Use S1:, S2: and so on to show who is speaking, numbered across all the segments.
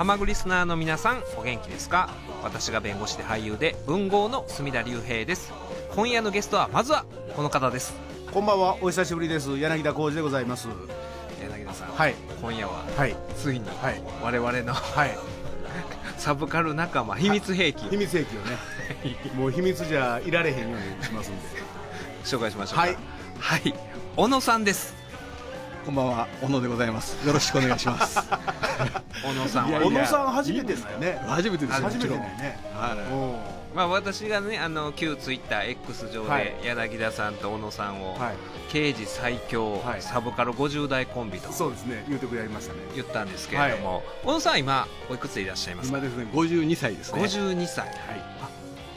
S1: ハマグリスナーの皆さんお元気ですか私が弁護士で俳優で文豪の隅田隆平です今夜のゲ
S2: ストはまずはこの方ですこんばんはお久しぶりです柳田浩二でございます柳田さん、はい、今夜は、はい、ついに、はい、我々の、はい、サブカル仲間秘密兵器 秘密兵器をね もう秘密じゃいられへんようにしますん
S1: で紹介しましょうはい、はい、小野さんですこんばんは、
S3: 小野でございます。よろしくお願いします。小野さん小野さん初めて
S2: です
S1: よ
S3: ね。初めてです。初めてね。はい。
S1: まあ私がねあの旧ツイッター X 上で柳田さんと小野さんを、刑事最強、サブカル五十代コンビとそうですね言うてくれましたね言ったんですけれども、小野さん今おいくついらっしゃいますか。今ですね五
S3: 十二歳ですね。五十
S1: 二歳。は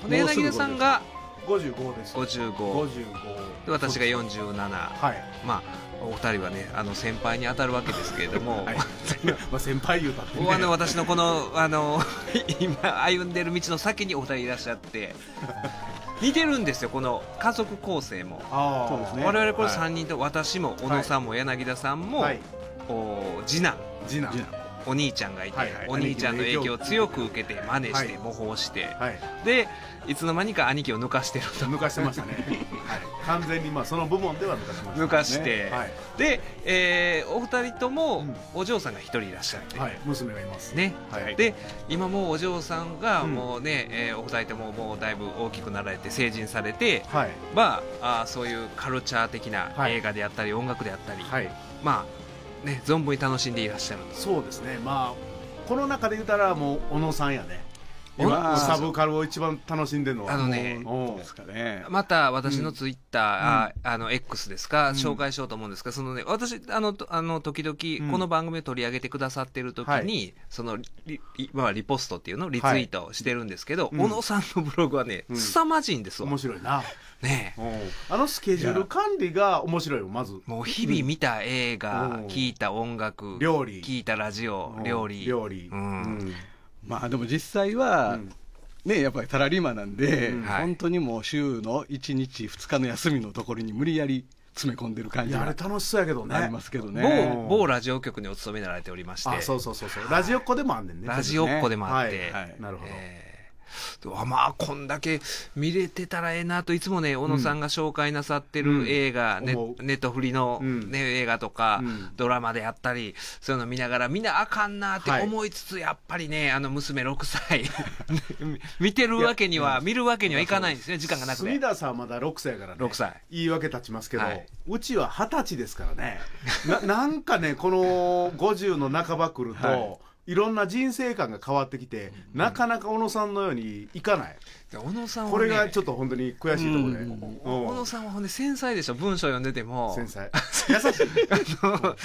S1: い。で柳田さんが五十五です。五十五。五
S2: 十五。で私が四
S1: 十七。はい。まあ。お二人はねあの先輩に当たるわけですけれども、はい、ま
S2: あ先輩言うたっ
S1: て、ね、あの私のこのあの 今歩んでる道の先にお二人いらっしゃって。似てるんですよこの家族構成も
S2: そうです、ね、我々これ3
S1: 人と、はい、私も小野さんも柳田さんも、はい、お次男次男お兄ちゃんがいて、はいはい、お兄ちゃんの影響を強く受けて真似して模倣して、はい、でいつの間にか兄貴を抜かしてると抜かしてましたね、は
S2: い、完全にまあその部門では抜かしました、ね、抜かして、はい、で、えー、お
S1: 二人ともお嬢さんが一人いらっしゃって、うんはい、娘がいますね、はい、で今もお嬢さんがもうね、うん、えー、お二人とももうだいぶ大きくなられて成人されて、はい、まああそういうカルチャー的な映画であったり音楽であったり、はい、まあね存分に楽しんでいらっしゃる
S2: そうですねまあこの中で言うたらもう小野さんやね今サブカルを一番楽しんでるのはあのねですかねまた私の
S1: ツイッター、あの X ですか、紹介しようと思うんですがそのね私あのあの時々この番組を取り上げてくださってる時に、そのリ,、まあ、リポストっていうのリツイートしてるんですけど、小野さん
S2: のブログはね、凄まじいんですわ面白いなねあのスケジュール管理が面白いよまずもう日々見た映画、聞
S1: いた音楽料理聞いたラジオ料理料理うん
S3: まあでも実際は、ね、やっぱりサラリーマンなんで、うんはい、本当にもう週の1日2日の休みのところに無理やり詰め込んでる感じあれ楽しそうやけどねありますけどね某ラ
S1: ジオ局にお勤めになられておりましてそうそうそうそうラジオっ子でもあんねんねラジオっ子でもあって、はいはい、なるほど、えーまあこんだけ見れてたらええなといつもね小野さんが紹介なさってる映画、うん、ネネットフリのね、うん、映画とか、うん、ドラマであったりそういうの見ながらみんなあかんなって思いつつ、はい、やっぱりねあの娘6歳
S2: 見てるわけには見るわけにはいかないんですね時間がなくて田さんまだ6歳からね6歳言い訳立ちますけど、はい、うちは二十歳ですからねななんかねこの50の半ば来ると、はいいろんな人生観が変わってきて、なかなか小野さんのようにいかない小野さん、ね、これがちょっと本当に悔しいところで、
S1: 小野さんはほんで繊細でしょ文章読んでても繊細 優しいあの中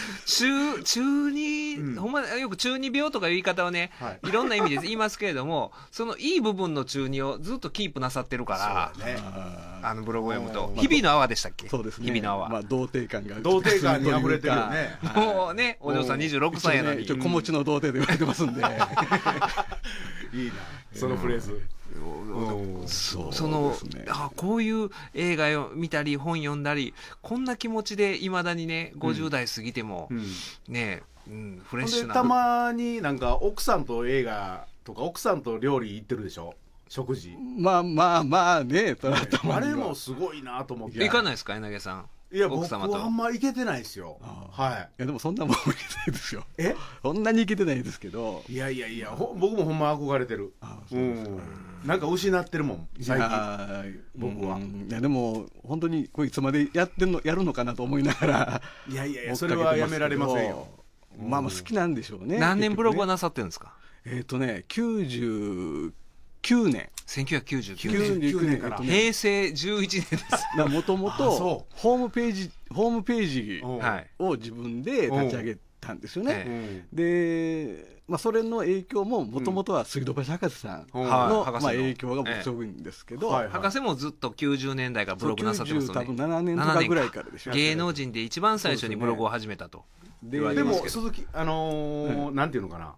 S1: 中二、うん、ほんまよく中二病とか言い方をね、はい、いろんな意味で言いますけれどもそのいい部分の中二をずっとキープなさってるから、ね、あのブログを読むと「日々の泡」でしたっけ、そうですね、日々の泡、まあ、童貞感が童貞感にあれてるよねもう ねお嬢さん26歳やのに、ね、一応子持ちの童貞と言われてますんでいいなそのフレーズ、
S3: そその、ね、
S1: あこういう映画を見たり本読んだりこんな気持ちでいまだにね50代過ぎても、
S3: ね、う
S2: ん、フレッシュなたまになんか奥さんと映画とか奥さんと料理行ってるでしょ食事
S3: まあまあまあねたまたまあれも
S2: すごいなと思って行かないですか柳さんいや、僕はあん
S3: ま行けてないですよ。はい。いや、でもそん
S2: なもん行けてないですよ。えそんなに行けてないですけど。いやいやいや、僕もほんま憧れて
S3: る。ああ、そうですか。うんなんか失ってるもん最近僕は、うん、いやでも本当にこいつまでやってんの やるのかなと思いながらいやいやいやそれはやめられませんよ、うん、まあまあ好きなんでしょうね何年ブログはなさってるんですか、ね、えっ、ー、とね99年1999年9 9年から、ね、平成11年ですもともとホームページホームページを自分で立ち上げてたんですよね。えで、まあ、それの影響ももともとは水道橋博士さんの、うんまあ、影響が強いんですけど、えはいはい、
S1: 博士もずっと90年代からブログなさってますよね7年とかぐらいからでしょ芸能人で一番最初にブログを始めたと
S2: で、ねで、でも鈴木あのーうん、なんていうのかな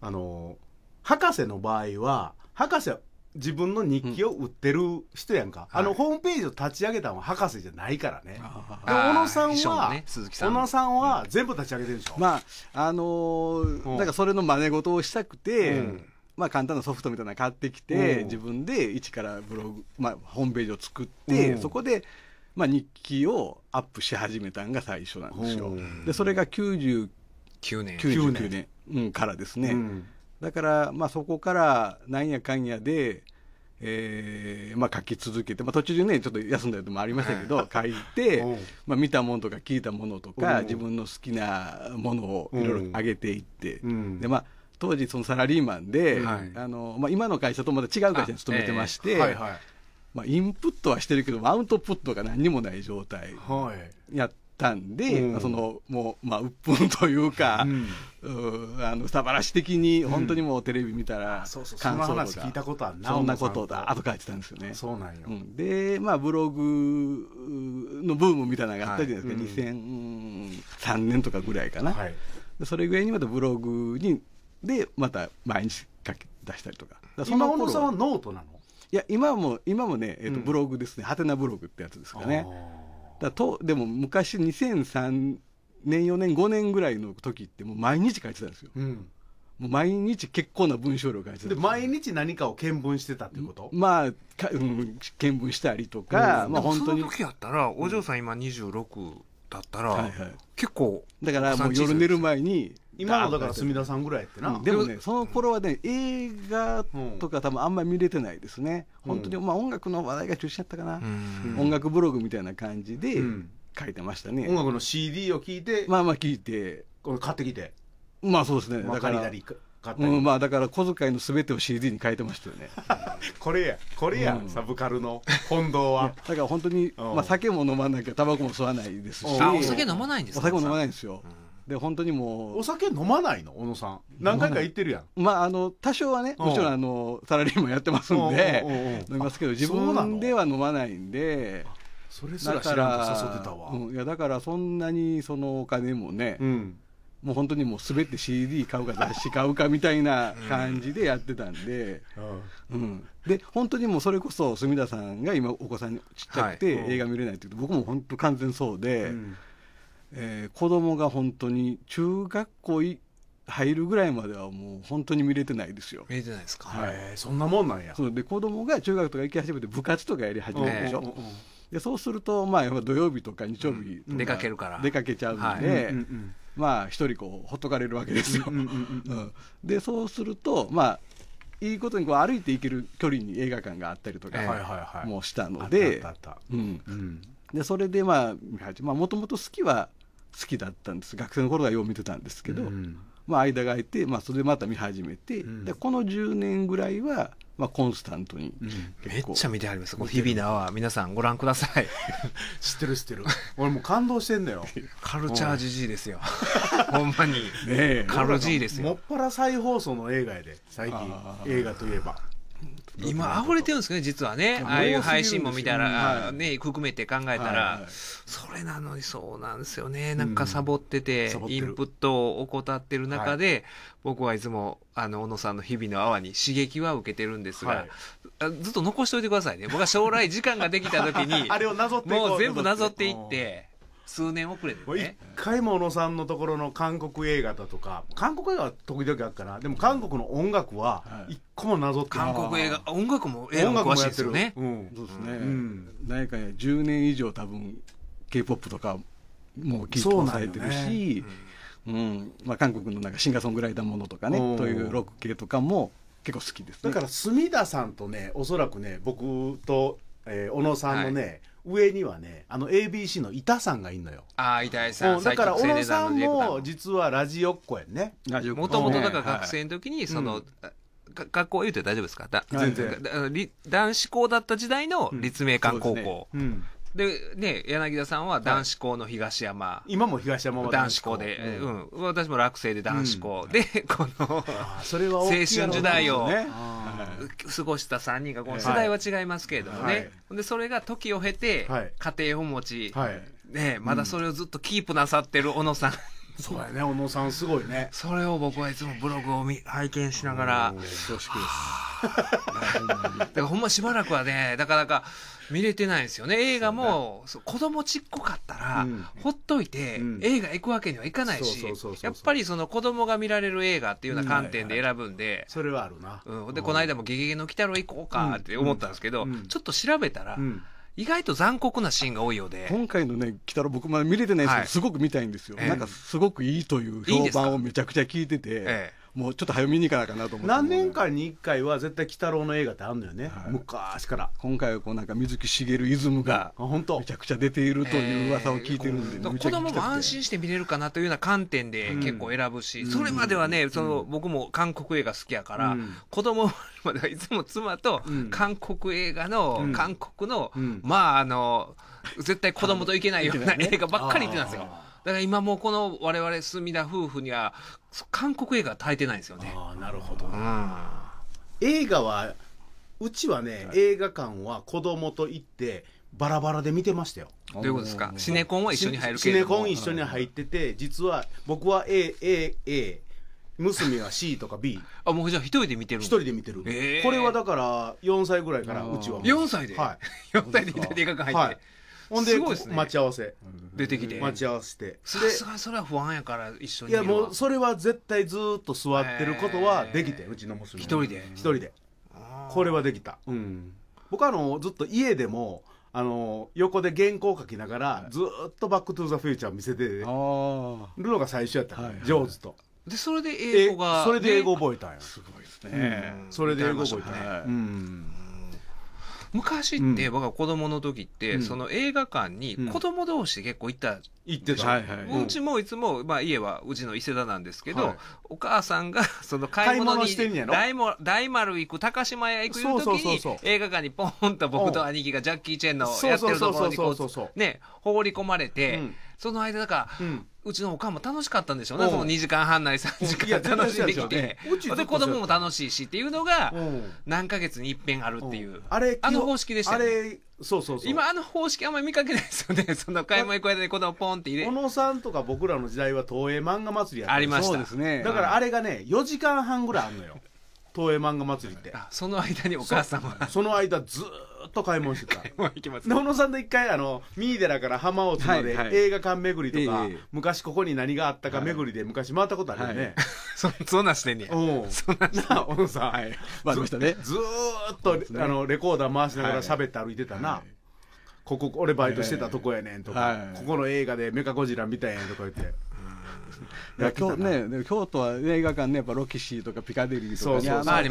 S2: あのー、博士の場合は博士自分の日記を売ってる人やんか、うん、あのホームページを立
S3: ち上げたのは博士じゃないからね、はい、小野さんは、ね、小野さんは全部立ち上げてるでしょ、うん、まああのー、うん、なんかそれの真似事をしたくて、まあ、簡単なソフトみたいなの買ってきて、自分で一からブログ、まあ、ホームページを作って、そこで、まあ、日記をアップし始めたのが最初なんですよ、でそれが99年 ,99 年年、うん、からですね、だから、まあ、そこからなんやかんやで、えーまあ、書き続けて、まあ、途中でねちょっと休んだりともありましたけど書いて、まあ、見たものとか聞いたものとか、うん、自分の好きなものをいろいろ上げていって、うん、でまあ、当時そのサラリーマンで、あのまあ、今の会社とまた違う会社に勤めてまして。まあ、インプットはしてるけどアウトプットが何にもない状態やったんで、うん、そのもうまあ鬱憤というか、うん、うあのスタバラシ的に本当にもうテレビ見たら感想とか、うん、そ聞いたことはそんなことだと書いてたんですよね。そうなんよ、うん、でまあブログのブームみたいなのがあったじゃないですか、はい、2003年とかぐらいかな、はい、それぐらいにまたブログにでまた毎日書き出したりとかそ今小野さんはノートなのいや今も今もね、えーとブログですね「はてなブログ」ってやつですかね。だとでも昔2003年4年5年ぐらいの時ってもう毎日書いてたんですよ、うん、もう毎日結構な文章量書いてたで毎日何かを見聞してたってことまあか、うん、見聞したりとか、うん、まあ本当にその時やった
S1: らお嬢さん今26だったら、はいはい、結構だからもう夜寝る
S3: 前に今のだから墨田さんぐらいってな、うん、でもねその頃はね映画とか多分あんまり見れてないですね、うん、本当にまあ音楽の話題が中心だったかな、音楽ブログみたいな感じで書いてましたね、音楽の CD を聞いてまあまあ聞いてこれ買ってきてまあそうですねだから買ったり、うん、まあだから小遣いのすべてを CD に書いてましたよね
S2: これやこれや、うん、サ
S3: ブカルの本堂はだから本当に、まあ、酒も飲まなきゃタバコも吸わないですしお酒飲まないんですかお酒も飲まないんですよ、うんで本当にもうお酒飲まないの小野さん何回か行ってるやんまああの多少はねもちろんあのサラリーマンやってますんで飲みますけど自分では飲まないんでそれすら知らんと誘ってたわ、うん、いやだからそんなにそのお金もね、うん、もう本当にもうって CD 買うか雑誌買うかみたいな感じでやってたんで、うん、うん、で本当にもうそれこそ隅田さんが今お子さんちっちゃくて映画見れないってって、はい、僕も本当完全そうで、うん、えー、子供が本当に中学校入るぐらいまではもう本当に見れてないですよ。見れてないですか。はい、そんなもんなんや。そうで子供が中学とか行き始めて部活とかやり始めるでしょ。でそうするとまあやっぱ土曜日とか日曜日、うん、出かけるから出かけちゃうんで、はいうんうん、まあ一人こうほっとかれるわけですよ。うんうんうんうん、でそうするとまあいいことにこう歩いて行ける距離に映画館があったりとかもしたので、でそれでまあまあもともと好きは好きだったんです学生の頃はよう見てたんですけど、うん、まあ、間が空いて、まあ、それでまた見始めて、うん、でこの10年ぐらいは、まあ、コンスタントに、うん、めっちゃ見てはりますこの日々の泡皆さんご覧くださ
S2: い 知ってる知ってる俺もう感動してんだよ カルチャージジーですよ
S1: ほんまに、ね、カルジーですよも
S2: っぱら再放送の映画やで最近映画といえば今溢れてるんですね実はねああいう配信も見たら、ね
S1: 含めて考えたら、それなのにそうなんですよねなんかサボってて,、インプットを怠ってる中で、僕はいつもあの小野さんの日々の泡に刺激は受けてるんですが、ずっと残しておいてくださいね僕は将来時間ができた時に あれをなぞってもう全部なぞっていって。数年遅れでね
S2: 一回も小野さんのところの韓国映画だとか韓国映画は時々あっからでも韓国の音楽は一個も
S3: なぞってない、韓国映画音楽も映画も詳しいですよね、うん、そうですね、うん、何か10年以上多分 k p o p とかもう聴いてされてるし、うん、まあ、韓国のなんかシンガーソングライターものとかねというロック系とかも結構好きです、ね、だか
S2: ら隅田さんとねおそらくね僕と、えー、
S3: 小野さんのね、はい
S2: 上にはねあの ABC の板さんがいんのよ
S1: ああ板井さんだから小野さんも
S2: 実はラジオっ子やねもともとだか学生の時
S1: にその、学校言うて大丈夫ですか全然男子校だった時代の
S2: 立命館高校、
S1: でね、柳田さんは男子校の東山、はい、今も東山は男子校で、うん、うん、私も落成で男子校、うん、でこの青
S2: 春時代を、ね、
S1: 過ごした3人がこの世代は違いますけれどもね、でそれが時を経て家庭を持ち、ね、まだそれをずっとキープなさってる小野さん、そうやね、小野さんすごいね。それを僕はいつもブログを見拝見しながら。恐縮です。だからほんましばらくはね、なかなか、見れてないんですよね映画も子供ちっこかったら、うん、ほっといて、うん、映画行くわけにはいかないしやっぱりその子供が見られる映画っていうような観点で選ぶんで、うんはいはい、それはあるな、うん、でこの間も「ゲゲゲの鬼太郎」行こうかって思ったんですけど、ちょっと調べたら、意外と残酷なシーンが多いようで
S3: 今回のね、鬼太郎、僕まだ見れてないですけど、はい、すごく見たいんですよ、えー、なんかすごくいいという評判をめちゃくちゃ聞いてて、えーもうちょっと早めに行かなかなと思って何年間に1回は絶対鬼太郎の映画ってあるのよね、はい、昔から今回はこうなんか水木しげるイズムがめちゃくちゃ出ているという噂を聞いてるんで、えー、子供も安
S1: 心して見れるかなというような観点で結構選ぶし、うん、それまではね、うん、その僕も韓国映画好きやから、うん、子供までいつも妻と韓国映画の、うん、韓国の、まああの絶対子供といけないような映画ばっかり言ってたんですよ。だから今もこの我々墨
S2: 田夫婦には韓国映画耐えてないんですよねああなるほど、映画はうちはね、はい、映画館は子供と行ってバラバラで見てましたよどういうことですかシネコンは一緒に入るけどシネコン一緒に入ってて実は僕は AAA 娘は C とか B あもうじゃあ一人で見てる一人で見てる、えー、これはだから4歳ぐらいからうちは4歳で、はい、4 歳でで映画館入って、はいほんででね待ち合わせ出てきて待ち合わせてさすがにそれは不安やから一
S1: 緒にいやもう
S2: それは絶対ずっと座ってることはできてうちの娘一人で一人でこれはできたうん僕はあのずっと家でもあの横で原稿書きながらずっと「バック・トゥ・ザ・フューチャー」見せてるのが最初やった、はいはい、上手と
S1: でそれで英語がそれで英語
S2: 覚えたんやすごいですね、うん、それで英
S1: 語覚えた、ね、はい、う
S2: ん
S1: 昔って僕は子供の時って、その映画館に子供同士で結構行った行ってた、うちもいつも、まあ、家はうちの伊勢田なんですけど、お母さんが その買い物に大も大丸行く高島屋行くいう時に映画館にポンと僕と兄貴がジャッキー・チェンのやってるところにこうね放り込まれて。その間だから、うん、うちのおかんも楽しかったんでしょうねその2時間半なり3時間楽しんできてで子供も楽しいしっていうのが何ヶ月に一遍あるっていうあれあの方式でしたねそうそうそう今あの方式あんまり見かけないです
S2: よね その買い物行く間に子供ポンって入れ小野さんとか僕らの時代は東映漫画祭りやったありましたそうですねだからあれがね4時間半ぐらいあるのよ東映漫画祭りってその間にお母さんはその間ずっとっと買い物してた行きます野さんと一回あの三井寺から浜松まで映画館巡りとか、昔ここに何があったか巡りで昔回ったことあるよね、そそんなんしてんねやおそんなしな小野さん、はい、ずっと、あのレコーダー回しながら喋って歩いてたな、ここ俺バイトしてたとこやねんとか、ここの映画でメカゴジラ見たやんとか言って。
S3: いや京ね、京都は映画館ね、やっぱロキシーとかピカデリーとか、そうそうそういっぱいあ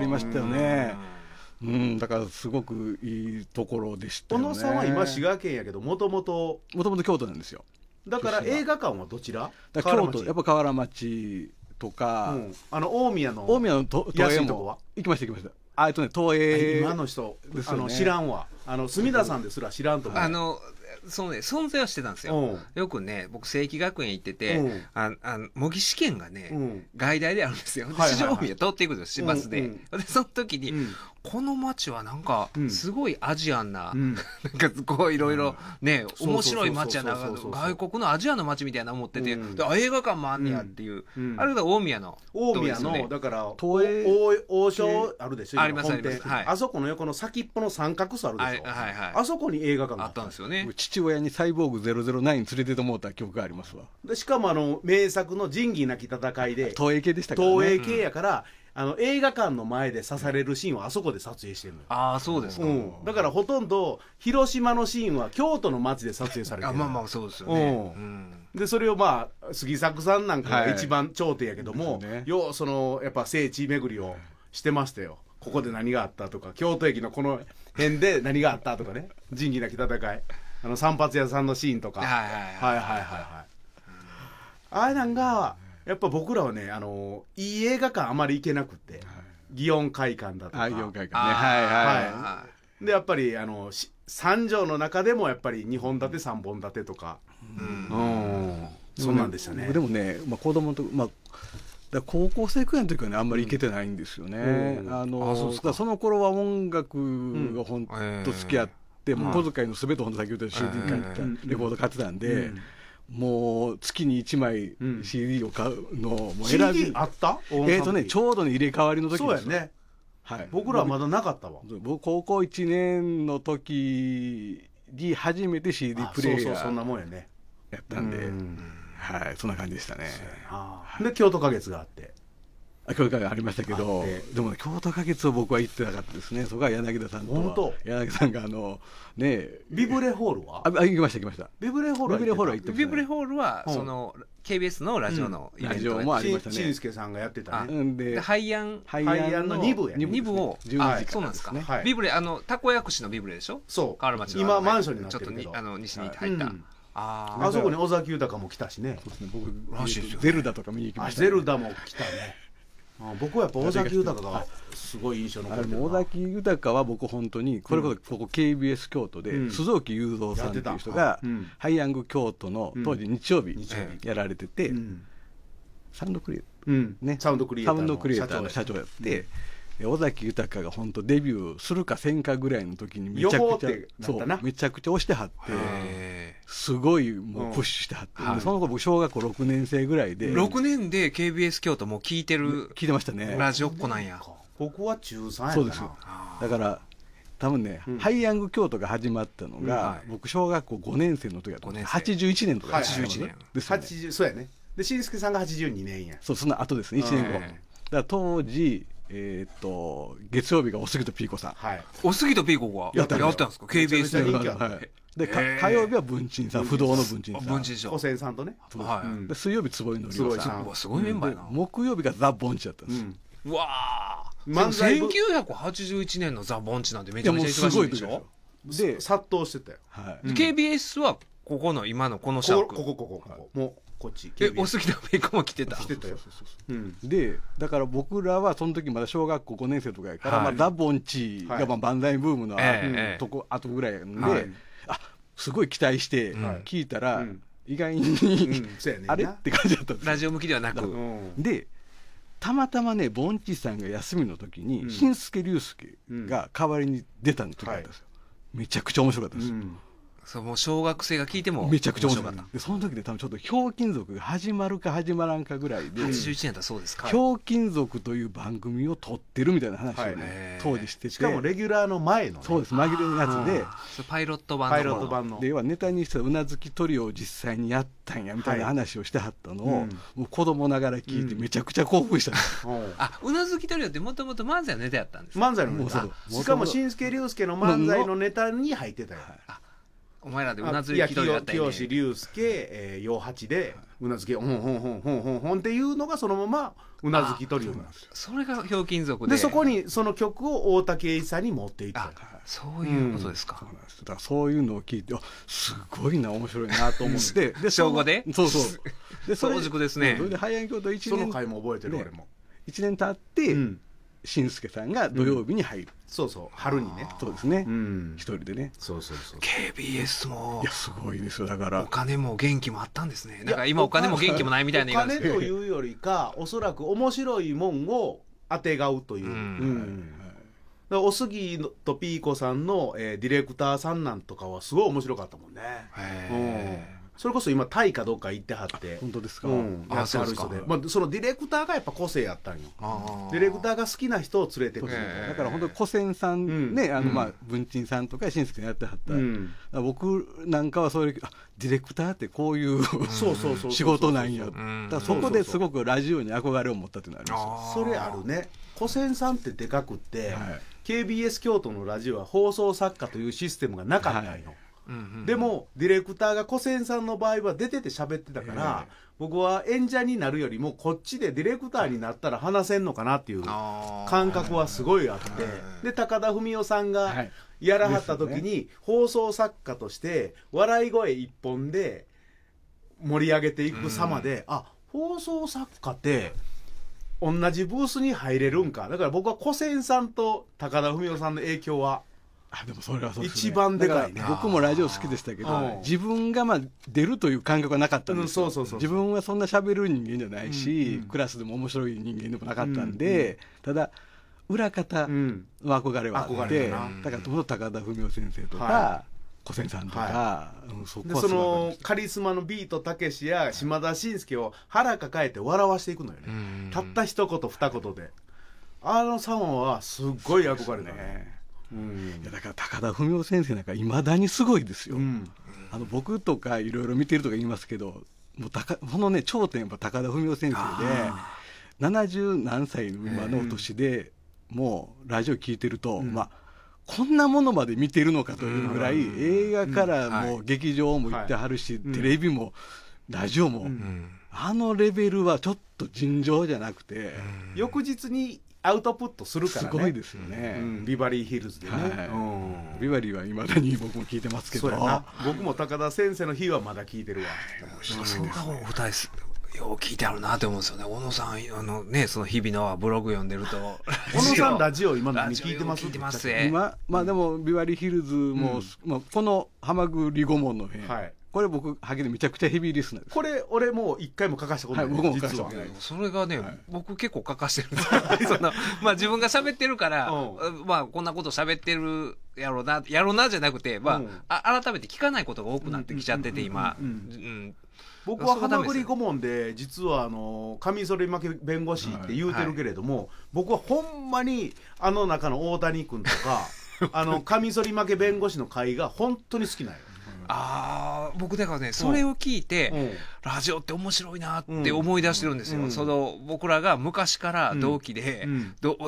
S3: りましたよね。うん、だからすごくいいところでしたよ、ね、小野さんは今滋賀県
S2: やけどもともと
S3: もともと京都なんですよ
S2: だから映画館はどちら
S3: 京都やっ
S2: ぱ河原町とか、うん、あの大宮の大宮のと東映も
S3: 行きました行きましたあっとね東映今の人、ね、あの知らんわ
S2: あの隅田さんですら知らんと思うあ
S1: のそのね存在はしてたんですよ、よくね僕正規学園行ってて、ああ模擬試験がね、外大であるんですよ、はいはい市場通っていくんですよ市バスで、うんうん、でその時に、うん、この街はなんかすごいアジアンな、うん、なんかこういろい
S2: ろね、うん、面白い街やな外
S1: 国のアジアの街みたいな思ってて、うん、映画館もあんねやっていう、うん、あれが大宮の、ね、大宮のだ
S2: から東映王将あるでしょありますあります、
S3: はい、あそこの横の先っぽの三角巣あるでしょあ,、はいはい、あそこに映画館があったんですよね父親にサイボーグ009連れてと思った曲がありますわ
S2: でしかもあの名作の「仁義なき戦いで」で東映系でしたから、ね、東映系やから、うんあの映画館の前で刺されるシーンはあそこで撮影してるのああそうですか、うん、だからほとんど広島のシーンは京都の街で撮影されてるあまあまあそうですよね、うん、でそれをまあ杉作さんなんかが一番頂点やけども、はい、ようそのやっぱ聖地巡りをしてましたよここで何があったとか京都駅のこの辺で何があったとかね 仁義なき戦いあの散髪屋さんのシーンとかはいはいはいはいはい、はい、あれなんがやっぱ僕らはねあのいい映画館あまり行けなくて、祇園会館だとか祇
S3: 園会館ねはいは
S2: いでやっぱりあの三条の中でもやっぱり2本立て3本立てとかう
S3: んそうなんでしたねでもね、まあ、子供と、まあ、だ高校生くらいの時はねあんまり行けてないんですよね、あのその頃は音楽がほんと付き合って、もう小遣いのすべてほんと先ほど CD 買った、レコード買ってたんで、もう月に1枚 CD を買うのを選び、うん、あったえっ、とねちょうどね入れ替わりの時そうやね、はい、僕らはまだなかったわ僕高校1年の時に初めて CD プレイヤーそうそうそんなもんやねやったんで、はい、そんな感じでしたね。で京都花月があって教会がありましたけど、でも、ね、京都花月を僕は行ってなかったですね、そこは柳田さんと柳田さんがあの、ね、ビブレホールはあ行きました、行きました、ビ
S1: ブレホールは行ってビブレホールは、その KBS のラジオ
S3: のイベントもありましたね、しんすけさんがやってたね、で、ハイアンの2
S2: 部や、ね、2部を、時そうなんですか、ビ
S1: ブレ、あのたこ焼くしのビブレでしょ、そう河原町の今、マンションになってるけど、あの西に入った。ああそこに尾
S2: 崎豊も来たしね。そうですね。僕、ゼル
S3: ダとか見に行きました、ゼルダ
S2: も来たね。僕はやっぱ尾崎豊がすごい印
S3: 象の尾崎豊は僕本当にこれこそここ KBS 京都で鈴木雄三さんっていう人がハイヤング京都の当時日曜日やられててサウンドクリエイターねサウンドクリエイターの社長やって。尾崎豊が本当デビューするかせんかぐらいの時にめちゃくちゃめちゃくちゃ押してはってすごいもうプッシュしてはって、うん、その子僕小学校6年生ぐらいで6年で KBS 京都も聞いてる聞いてましたねラジオっ子なんや
S2: 僕は中3やそうです
S3: だから多分ね、うん、ハイヤング京都が始まったのが、うん、僕小学校5年生の時だった81年とか、ね、81年ですよ
S2: ねそうやねで新助さんが
S3: 82年やそうその後ですね1年後、だから当時えー、っと月曜日がおすぎとピーコさん、はい、
S2: おすぎとピーコがやっったんですか KBS で、はい、で火曜日
S3: は文鎮さん不動の文鎮さん文鎮さん古さんとね、はい、で水曜日坪井のりおさんすごいメンバーな木曜日がザ・ボンチだったんです、
S2: うん、うわあ1981
S1: 年のザ・ボンチなんてめちゃめちゃ忙しいでしょで殺到してたよ、は
S3: い、うん、
S2: KBS
S3: はここの今のこのシャこここ
S2: ここここ、はい、もうこっちえお好き
S3: なメイクも着てた着てたよでだから僕らはその時まだ小学校5年生とかやから、はい、まあ、ダボンチがまあバンダイブームのあ,、えとこあとぐらいやんで、はい、あすごい期待して聞いたら、意外に、あれって感じだったんですラジオ向きではなくでたまたまねボンチさんが休みの時に、うん、すけりゅうすけが代わりに出た時だったんですよ、めちゃくちゃ面白かったですよ、
S1: そうもう小学生が聞いてもめちゃくちゃ面白かった
S3: でその時で多分ちょっとひょうきん族が始まるか始まらんかぐらいで81
S1: 年だそうですかひ
S3: ょうきん族という番組を撮ってるみたいな話をね、はい、当時しててしかもレギュラーの前の、ね、そうです紛れのやつで
S1: パイロット版のパイロット版ので
S3: 要はネタにしたうなずきトリオを実際にやったんやみたいな話をしてはったのを、はいうん、もう子供ながら聞いてめちゃくちゃ興奮した、うん、
S1: あうなずきトリオってもともと漫才のネタやったんです
S3: か漫才のネタしかも紳
S2: 助竜介の漫才のネタに入ってたよ、はいお前らでうなずきとりだったよ、ね、清龍介、えー、陽八でうなずきほんほんほんほんほんほんっていうのがそのままうなずきトリオなんですそれがひょうきん族ででそこにその曲
S3: を大竹栄一さんに持っていったそういうことですか、そうだからそういうのを聞いてあすごいな面白いなと思ってで小5でそうそうで早熟ですねそれで早いこ1年その回も覚えてる、俺も1年経って、紳助さんが土曜日に入る、そうそう春にねそうですね一人でねそうそうそう KBS
S2: もいやすごいですよだからお金も元気もあ
S1: ったんですねだから今お金も元気もないみたいなお金とい
S2: うよりかおそらく面白いもんをあてがうという、うんおすぎとピーコさんの、えー、ディレクターさんなんとかはすごい面白かったもんねへえそれこそ今タイかどっか行ってはって本当ですか、うん、やってはる人でま
S3: あ、そのディレクターがやっぱ個性やったんよディレクターが好きな人を連れてくる、だから本当に古仙さん、うん、ねあのまあ文鎮さんとか新助んやってはった、うん、僕なんかはそういうディレクターってこういう仕事なんやだそこですごくラジオに憧れを持ったっていうのありますそれあるね古仙さんってでかくって、
S2: はい、KBS 京都のラジオは放送作家というシステムがなかったんよ、はいうんでもディレクターが古仙さんの場合は出てて喋ってたから、僕は演者になるよりもこっちでディレクターになったら話せんのかなっていう感覚はすごいあって、で高田文夫さんがやらはった時に、放送作家として笑い声一本で盛り上げていく様で、うん、あ放送作家って同じブースに入れるんかだから僕は古仙さんと高田文夫さんの影響はあでもそれはそうです、ね、一番でかいね僕
S3: もラジオ好きでしたけど自分がまあ出るという感覚はなかったんですよ自分はそんな喋る人間じゃないし、うんうん、クラスでも面白い人間でもなかったんで、うんうん、ただ裏方の憧れはあって、うん、だから高田文夫先生とか、はい小さんとか、はいうん、そその
S2: カリスマのビートたけしや島田紳介を腹抱えて笑わしていくのよねたった一言二言であの3話はすっごい憧れだね
S3: いやだから高田文夫先生なんかいまだにすごいですよ。あの僕とかいろいろ見てるとか言いますけどもうこのね頂点は高田文夫先生で70何歳の今の年で、もうラジオ聞いてると、まあこんなものまで見てるのかというぐらい、映画からもう劇場も行ってはるし、テレビもラジオも、あのレベルはちょっと尋常じゃなくて、翌日にアウトプットするからねすごいですよね、うん、ビバリーヒルズでね、はい、ビバリーはいまだに僕も聞いてますけど僕
S2: も高田先生の日はまだ聞いてるわ、はい、お二人よう聞いてあるな
S1: と思うんですよね。小野さん、あのね、その日々のブログ読んでると。小野さんラジオ今何聞いてます聞いてます。今、
S3: まあでも、ビバリーヒルズも、うん、まあこの浜栗御門の辺、はい、これ僕はげでめちゃくちゃヘビーリスナーですこれ俺もう一回も書かしたことない、はい、僕も書かしたことな
S1: いそれがね、はい、僕結構書かしてる そのまあ自分が喋ってるから、うん、まあこんなこと喋ってるやろうなやろうなじゃなくてまあうん、あ改めて聞かないことが多くなってきちゃってて今う
S2: ん。僕は肌振り顧問で実はあのカミソリ負け弁護士って言うてるけれども、はい、僕はほんまにあの中の大谷君とか あのカミソリ負け弁護士の会が本当に好きなんよああ僕だからねそれを聞いて、ラジオって面白いなって思
S1: い出してるんですよ、その僕らが昔から同期で、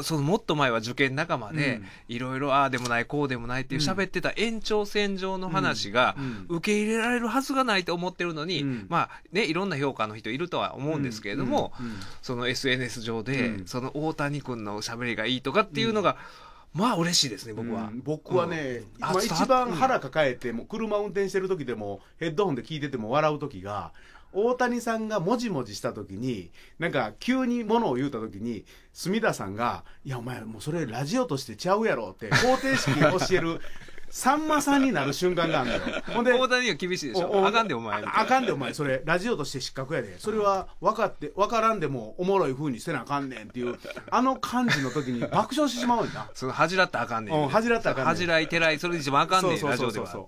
S1: そのもっと前は受験仲間でいろいろああでもないこうでもないっていう喋ってた延長線上の話が受け入れられるはずがないと思ってるのに、まあねいろんな評価の人いるとは思うんですけれども、その SNS 上で、その大谷君の喋りがいいとかっていうのが、うん
S2: まあ嬉しいですね、僕は。うん、僕はね、うん、一番腹抱えて、もう車運転してる時でも、ヘッドホンで聞いてても笑う時が、大谷さんがもじもじした時に、なんか急にものを言うた時に、隅田さんが、いやお前もうそれラジオとしてちゃうやろって方程式教えるさんまさんになる瞬間があるのよ ほんで大谷は厳しいでしょあかんでお前あかんでお前それラジオとして失格やでそれは分かって分からんでもおもろいふうにせなあかんねんっていうあの感じの時に爆笑してしまうんだその恥じらったらあかんねん、うん、恥じらったらあかんねん恥じ
S1: らいてらいそれ一番あかんねんラジオではそう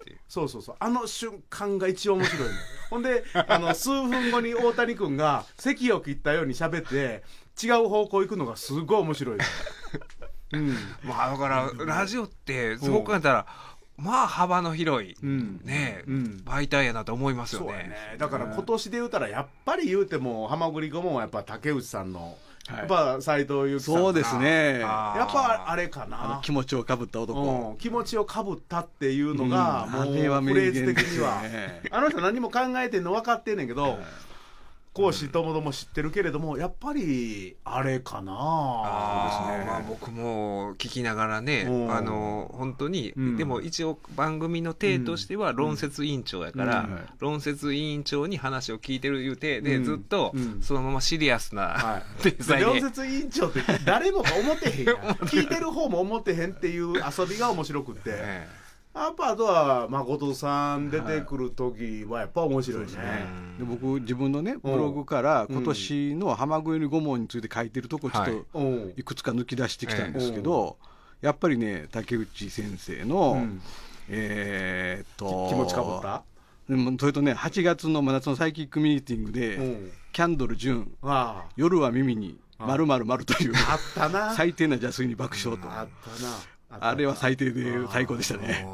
S2: そうそうあの瞬間が一応面白い ほんであの数分後に大谷君が席を切ったように喋って違う方向行くのがすごい面白い うん、まあだから、ラジオっ
S1: てそう考えたら、うんまあ幅の広い、うん、ね、うん、媒体やなと思いますよね、ね、
S2: だから今年で言うたらやっぱり言うてもハマグリコもやっぱ竹内さんの。はい、やっぱ斎藤佑貴さんそうですねやっぱあれかな気持
S3: ちをかぶった男、うん、
S2: 気持ちをかぶったっていうのが、もうフレーズ的には、ね、あの人何も考えてんの分かってんねんけど、講師ともども知ってるけれども、やっぱりあれかなあそうですね、まあ、僕も聞きな
S1: がらねあの本当に、うん、でも一応番組の体としては論説委員長やから、うんうん、論説委員長に話を聞いてるいうてで、ずっとそのままシリアスな、はい、論説委
S2: 員長って誰もが思ってへんやん 聞いてる方も思ってへんっていう遊びが面白くって。ねやっぱあとは誠さん出てくる時はやっぱ面白いすね、はい、で僕自分のねブログから今
S3: 年の「浜越に御門」について書いてるとこちょっといくつか抜き出してきたんですけど、やっぱりね竹内先生の、うん、えー、っと気持ちかぶったでもそれとね8月の真夏のサイキックミーティングで「キャンドルン。夜は耳に」まるまるまるという 最低な邪推に爆笑と、たなあれは最低で最高でしたね。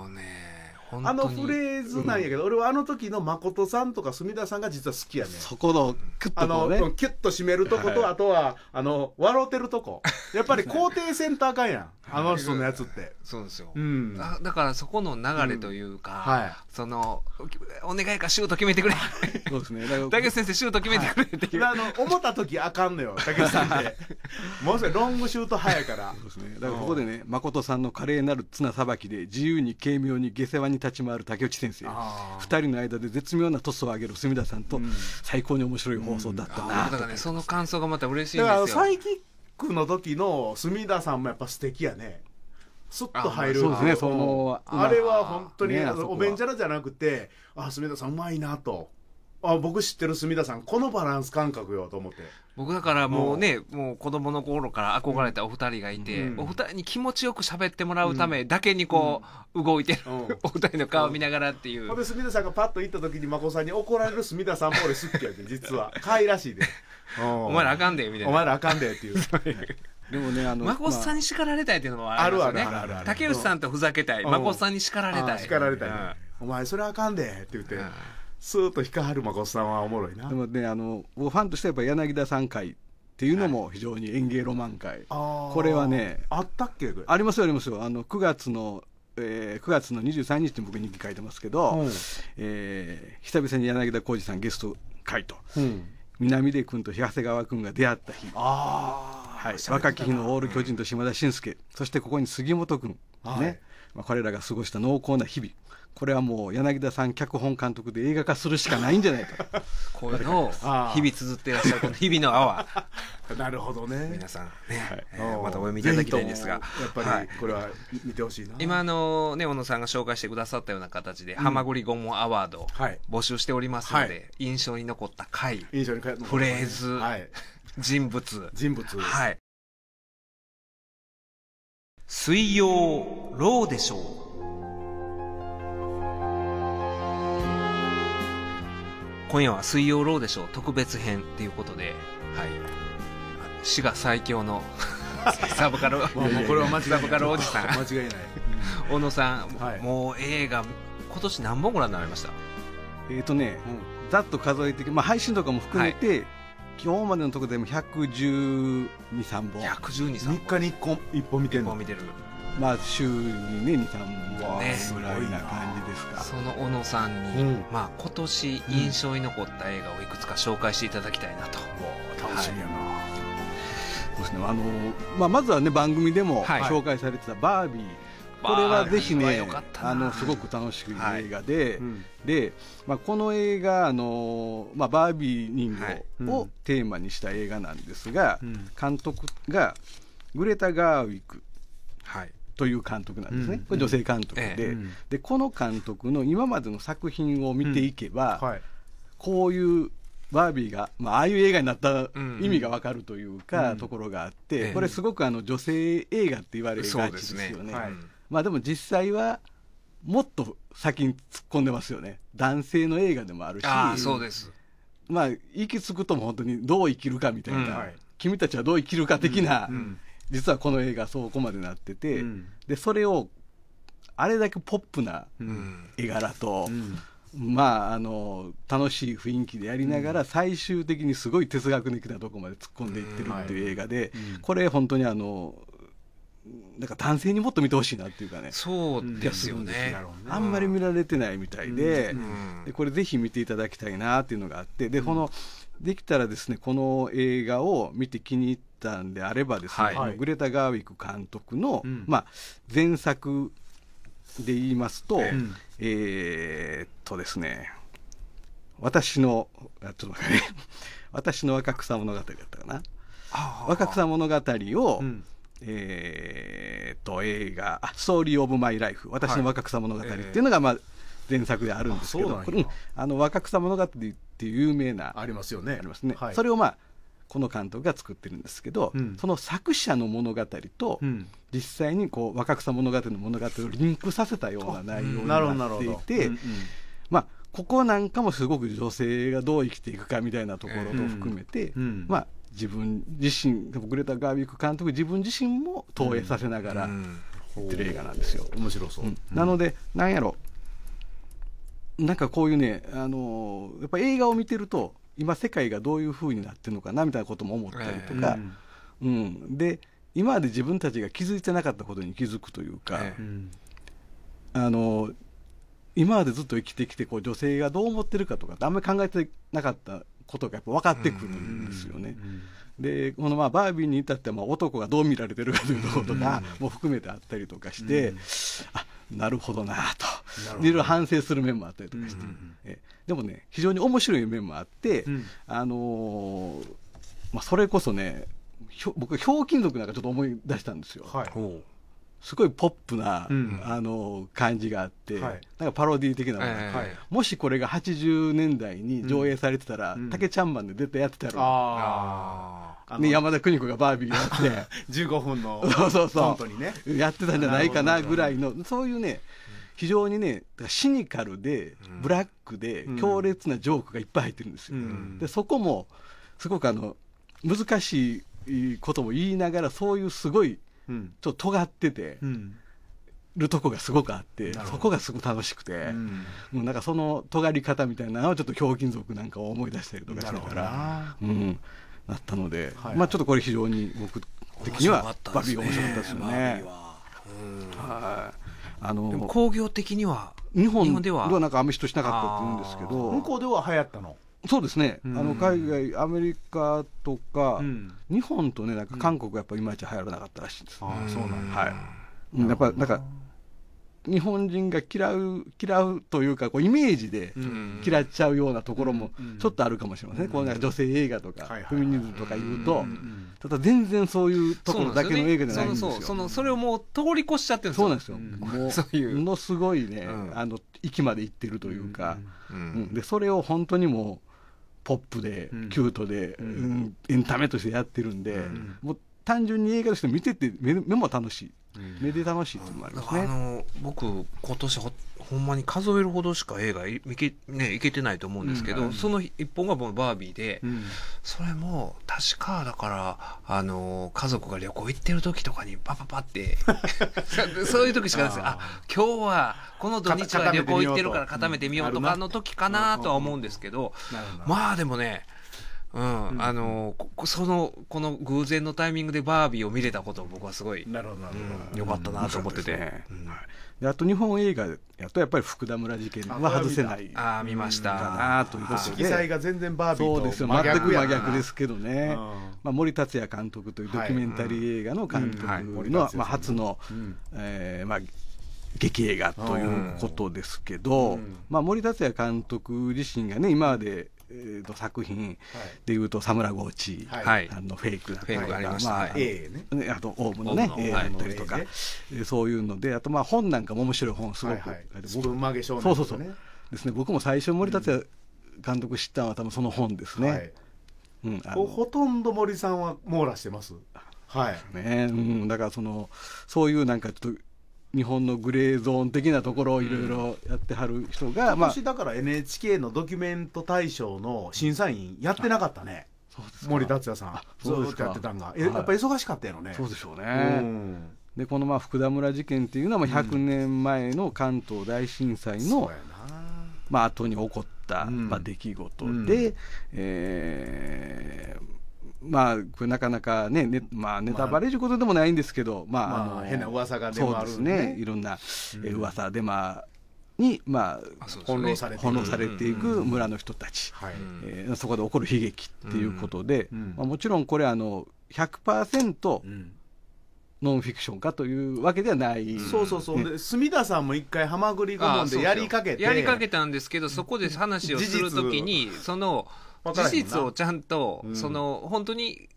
S2: あのフレーズなんやけど、うん、俺はあの時の誠さんとか隅田さんが実は好きやねそこのキュッとこね、あのキュッと締めるとこと、はい、あとはあの笑うてるとこやっぱり肯定せんとあかんやん あの人
S1: のやつってそうですよ、うん、だからそこの流れというか、うんはい、そのお願いかシュート決めてくれそうですね竹内 先生シュート決めてくれっていう、はい、あの思った時
S2: あかんのよ竹内さんってもうすぐロングシュート早いからそうですねだからここ
S3: でね誠さんの華麗なる綱さばきで自由に軽妙に下世話にに立ち回る竹内先生2人の間で絶妙なトスを上げる隅田さんと、最高に面白い放送だったな、うん、だからね
S1: その
S2: 感想がまた嬉しいんですよサイキッ
S3: クの時の隅田さんもやっぱ素敵やね
S2: スッと入るそうですねそのあれは本当に、ね、おべんじゃらじゃなくてあ隅田さんうまいなとあ僕知ってる隅田さんこのバランス感覚よと思って。
S1: 僕だからもうね、もう子供の頃から憧れたお二人がいて、うん、お二人に気持ちよく喋ってもらうためだけにこう、動いてる、お二人の顔見ながらっていう。ほ、うんで、
S2: 隅田さんがパッと行った時に真子さんに怒られる隅田さんも俺好きやで、実は。可愛らしいで。お前らあかんで、みたいな。お前らあかんで、っていう。でもね、あの、子さんに叱られたいっていうのもあるわ
S1: ね。あるある竹内さんとふざけたい。子さんに叱られたい。叱
S3: られたい。お前それあかんで、って言って。スーッと引っ孫さんはおもろいなでもねあのファンとしてはやっぱ柳田さん会っていうのも非常に園芸ロマン会、
S2: はい、これは
S3: ねあったっけありますよありますよあの9月のえー、9月の23日に僕に記書いてますけど、うん、えー、久々に柳田浩二さんゲスト会と、うん、南出君と長谷川君が出会った日はい、若き日のオール巨人と島田紳介、うん、そしてここに杉本君、ね、はい、まあ、彼らが過ごした濃厚な日々これはもう柳田さん脚本監督で映画化するしかないんじゃないか
S1: こういうのを日々綴っていらっしゃるこの日々の泡なるほどね皆さんね、はいえー、またお読みいただきたいんですがやっぱり
S2: これは見てほしいな、
S1: 今のね小野さんが紹介してくださったような形で「はまぐりゴもアワード」募集しておりますので、はい、印象に残った
S2: 回印象にフ
S1: レーズ、はい、人物人物はい水曜ローでしょう今夜は水曜ローでしょう特別編っていうことで、はい。滋賀最強の サブカル、これは間違いサブカルおじさん。間
S3: 違いない。小野さん、はい、もう映画、今年何本ご覧になりましたえっ、とね、うん、ざっと数えて、まあ、配信とかも含めて、はい、今日までのところでも112、3本。112、3本。3日に1本 ,1 本見てるの。1本見てる。まあ、週にね23本ぐらいな感じですか、ね、そ
S1: の小野さんに、うん、まあ、今年印象に残った映画をいくつか紹介していただきたいなと、うん、楽し
S3: みやな、はい、そうですねあの、まあ、まずはね番組でも紹介されてた「バービー」はい
S2: これはぜ
S3: ひね、あのすごく楽しい映画で、はいうん、で、まあこの映画あのまあバービー人形をテーマにした映画なんですが、はいうん、監督がグレタガーウィク、はい、という監督なんですね、これ女性監督で,、でこの監督の今までの作品を見ていけば、はい、こういうバービーが、まあ、ああいう映画になった意味が分かるというか、ところがあって、これすごくあの女性映画って言われるがちですよね。まあ、でも実際はもっと先に突っ込んでますよね男性の映画でもあるしまあ行き着くとも本当にどう生きるかみたいな、君たちはどう生きるか的な実はこの映画そこまでなってて、うん、でそれをあれだけポップな絵柄と、うん、まああの楽しい雰囲気でやりながら、最終的にすごい哲学的なとこまで突っ込んでいってるっていう映画で、はい、これ本当にあのなんか男性にもっと見てほしいなっていうかねそうですよね、ね、あんまり見られてないみたいでうんうん、でこれぜひ見ていただきたいなっていうのがあってでこの、できたらですねこの映画を見て気に入ったんであればですね、はい、グレタ・ガーウィック監督の、うん、まあ、前作で言いますと、うん、えー、っとですね私のちょっと待ってね 私の若草物語だったかな若草物語を、うん、えー、っと映画「ストーリー・オブ・マイ・ライフ」私の若草物語っていうのが、はいえー、まあ前作であるんですけど、これあの若草物語っていう有名なありますよねありますね、はい、それをまあこの監督が作ってるんですけど、うん、その作者の物語と、うん、実際にこう若草物語の物語をリンクさせたような内容になっていて、まあここなんかもすごく女性がどう生きていくかみたいなところも含めて、まあ自分自身グレタ・ガービック監督自分自身も投影させながら、うん、
S2: ってる映画なんですよ。面白そう、
S3: なのでなんやろうなんかこういうね、あのやっぱ映画を見てると今世界がどういうふうになってるのかなみたいなことも思ったりとか、えー、うん、で今まで自分たちが気づいてなかったことに気づくというか、えー、あの今までずっと生きてきてこう女性がどう思ってるかとかあんまり考えてなかったことがやっぱ分かってくるんですよね。でこのまあバービーに至ってはまあ男がどう見られてるかというところとかも含めてあったりとかして、うん、あなるほどなといろいろ反省する面もあったりとかして、うんうん、えでもね非常に面白い面もあって、うん、あのー、まあ、それこそね僕はひょうきん族なんかちょっと思い出したんですよ。はいすごいポップな、うん、あの感じがあって、はい、なんかパロディ的なもの、えー、もしこれが80年代に上映されてたら、うん、竹ちゃんマンで絶対やってたやろ、うん、
S2: あ
S3: ね、山田邦子がバービーやって
S2: 15 分のコントにねやってたんじゃないかなぐらい
S3: のそういうね非常にねシニカルで、ブラックで、強烈なジョークがいっぱい入ってるんですよ。うん、でそこもすごくあの難しいことも言いながらそういうすごいちょっと尖ってて。るとこがすごくあってそこがすごく楽しくて、うん、もうなんかその尖り方みたいなのをちょっと「ひょうきん族」なんかを思い出したりとかしてから、うん、なったので、はい、まあちょっとこれ非常に僕的にはバビー面白かったですよね。はいあの工業的には日本でははなんかアメまりしなかったって言うんですけど向こうでは流行ったのそうですね、うん、あの海外アメリカとか、うん、日本とねなんか韓国やっぱいまいち流行らなかったらしいです、うん、あそうなんはいうん、やっぱなんか日本人が嫌う嫌うというかこうイメージで嫌っちゃうようなところもちょっとあるかもしれませんね、うん、こうなんか女性映画とか、フェミニズムとかいうと、ただ全然そういうところだけの映画じゃないんですよ、ね、そのそれをもう通り越しちゃってるんですよそうなんですよ、うん、もうそういうものすごいね、あの域まで行ってるというか、うんでそれを本当にもうポップで、キュートで、うんエンタメとしてやってるんで、もう単純に映画として見てて目も楽しい。目で楽しいますね。あの僕今年ほほんまに数えるほどしか映画いけ,、
S1: ね、いけてないと思うんですけど、うん、その一本がバービーで、うん、それも確かだからあの家族が旅行行ってる時とかにパパパって そういう時しかないですあ今日はこの土日は旅行行ってるから固めてみようとかの時かなとは思うんですけど、まあでもねうん、うん、あのこそのこの偶然のタイミングでバービーを見れたこと僕はすごいなるほどなるほど、よかったなと思ってて、ねうん、
S3: であと日本映画やとやっぱり福田村事件は外せない
S1: ああ見ましたなということ色彩が全然バービーそうですよ全く真逆ですけ
S3: どね、まあ、森達也監督というドキュメンタリー映画の監督の、まあ、初の、うん、えー、まあ劇映画ということですけど、うんまあ、森達也監督自身がね今までえー、と作品でいうと「サムラゴーチ」あのフェイクだったりとか、まあね、あとオウムのね A だったりとか、そういうのであとまあ本なんかも面白い本すごく、そうそうそうですね僕も最初森達也監督知ったのは多分その本ですね、うん、ほ
S2: とんど森さんは網羅
S3: してますはいねうん、だからそのそういうなんかちょっと日本のグレーゾーン的なところをいろいろやってはる人が、まあ、だから
S2: NHK のドキュメント大賞の審査員やってなかったね森達也さん
S3: ずっとやってたんが、はい、やっぱ
S2: 忙しかったよねそうでしょうね、う
S3: ん、でこのまあ福田村事件っていうのはまあ100年前の関東大震災の、うん、まあ後に起こったまあ出来事で、うん、えーまあ、これなかなかね、ねまあ、ネタバレることでもないんですけど、まあ、まあ、あ、変な噂が出回るねねいろんな、うで、まあ、に、まあ、翻弄されていく村の人たち、うん、はい、えー、そこで起こる悲劇っていうことで、うん、まあ、もちろんこれあの100%、うんノンフィクションかというわけではない、そうそうそう、ね、隅田さんも一回はまぐり顧問でやりかけてやりか
S1: けたんですけどそこで話をするときにその事実をちゃんと、うん、その本当に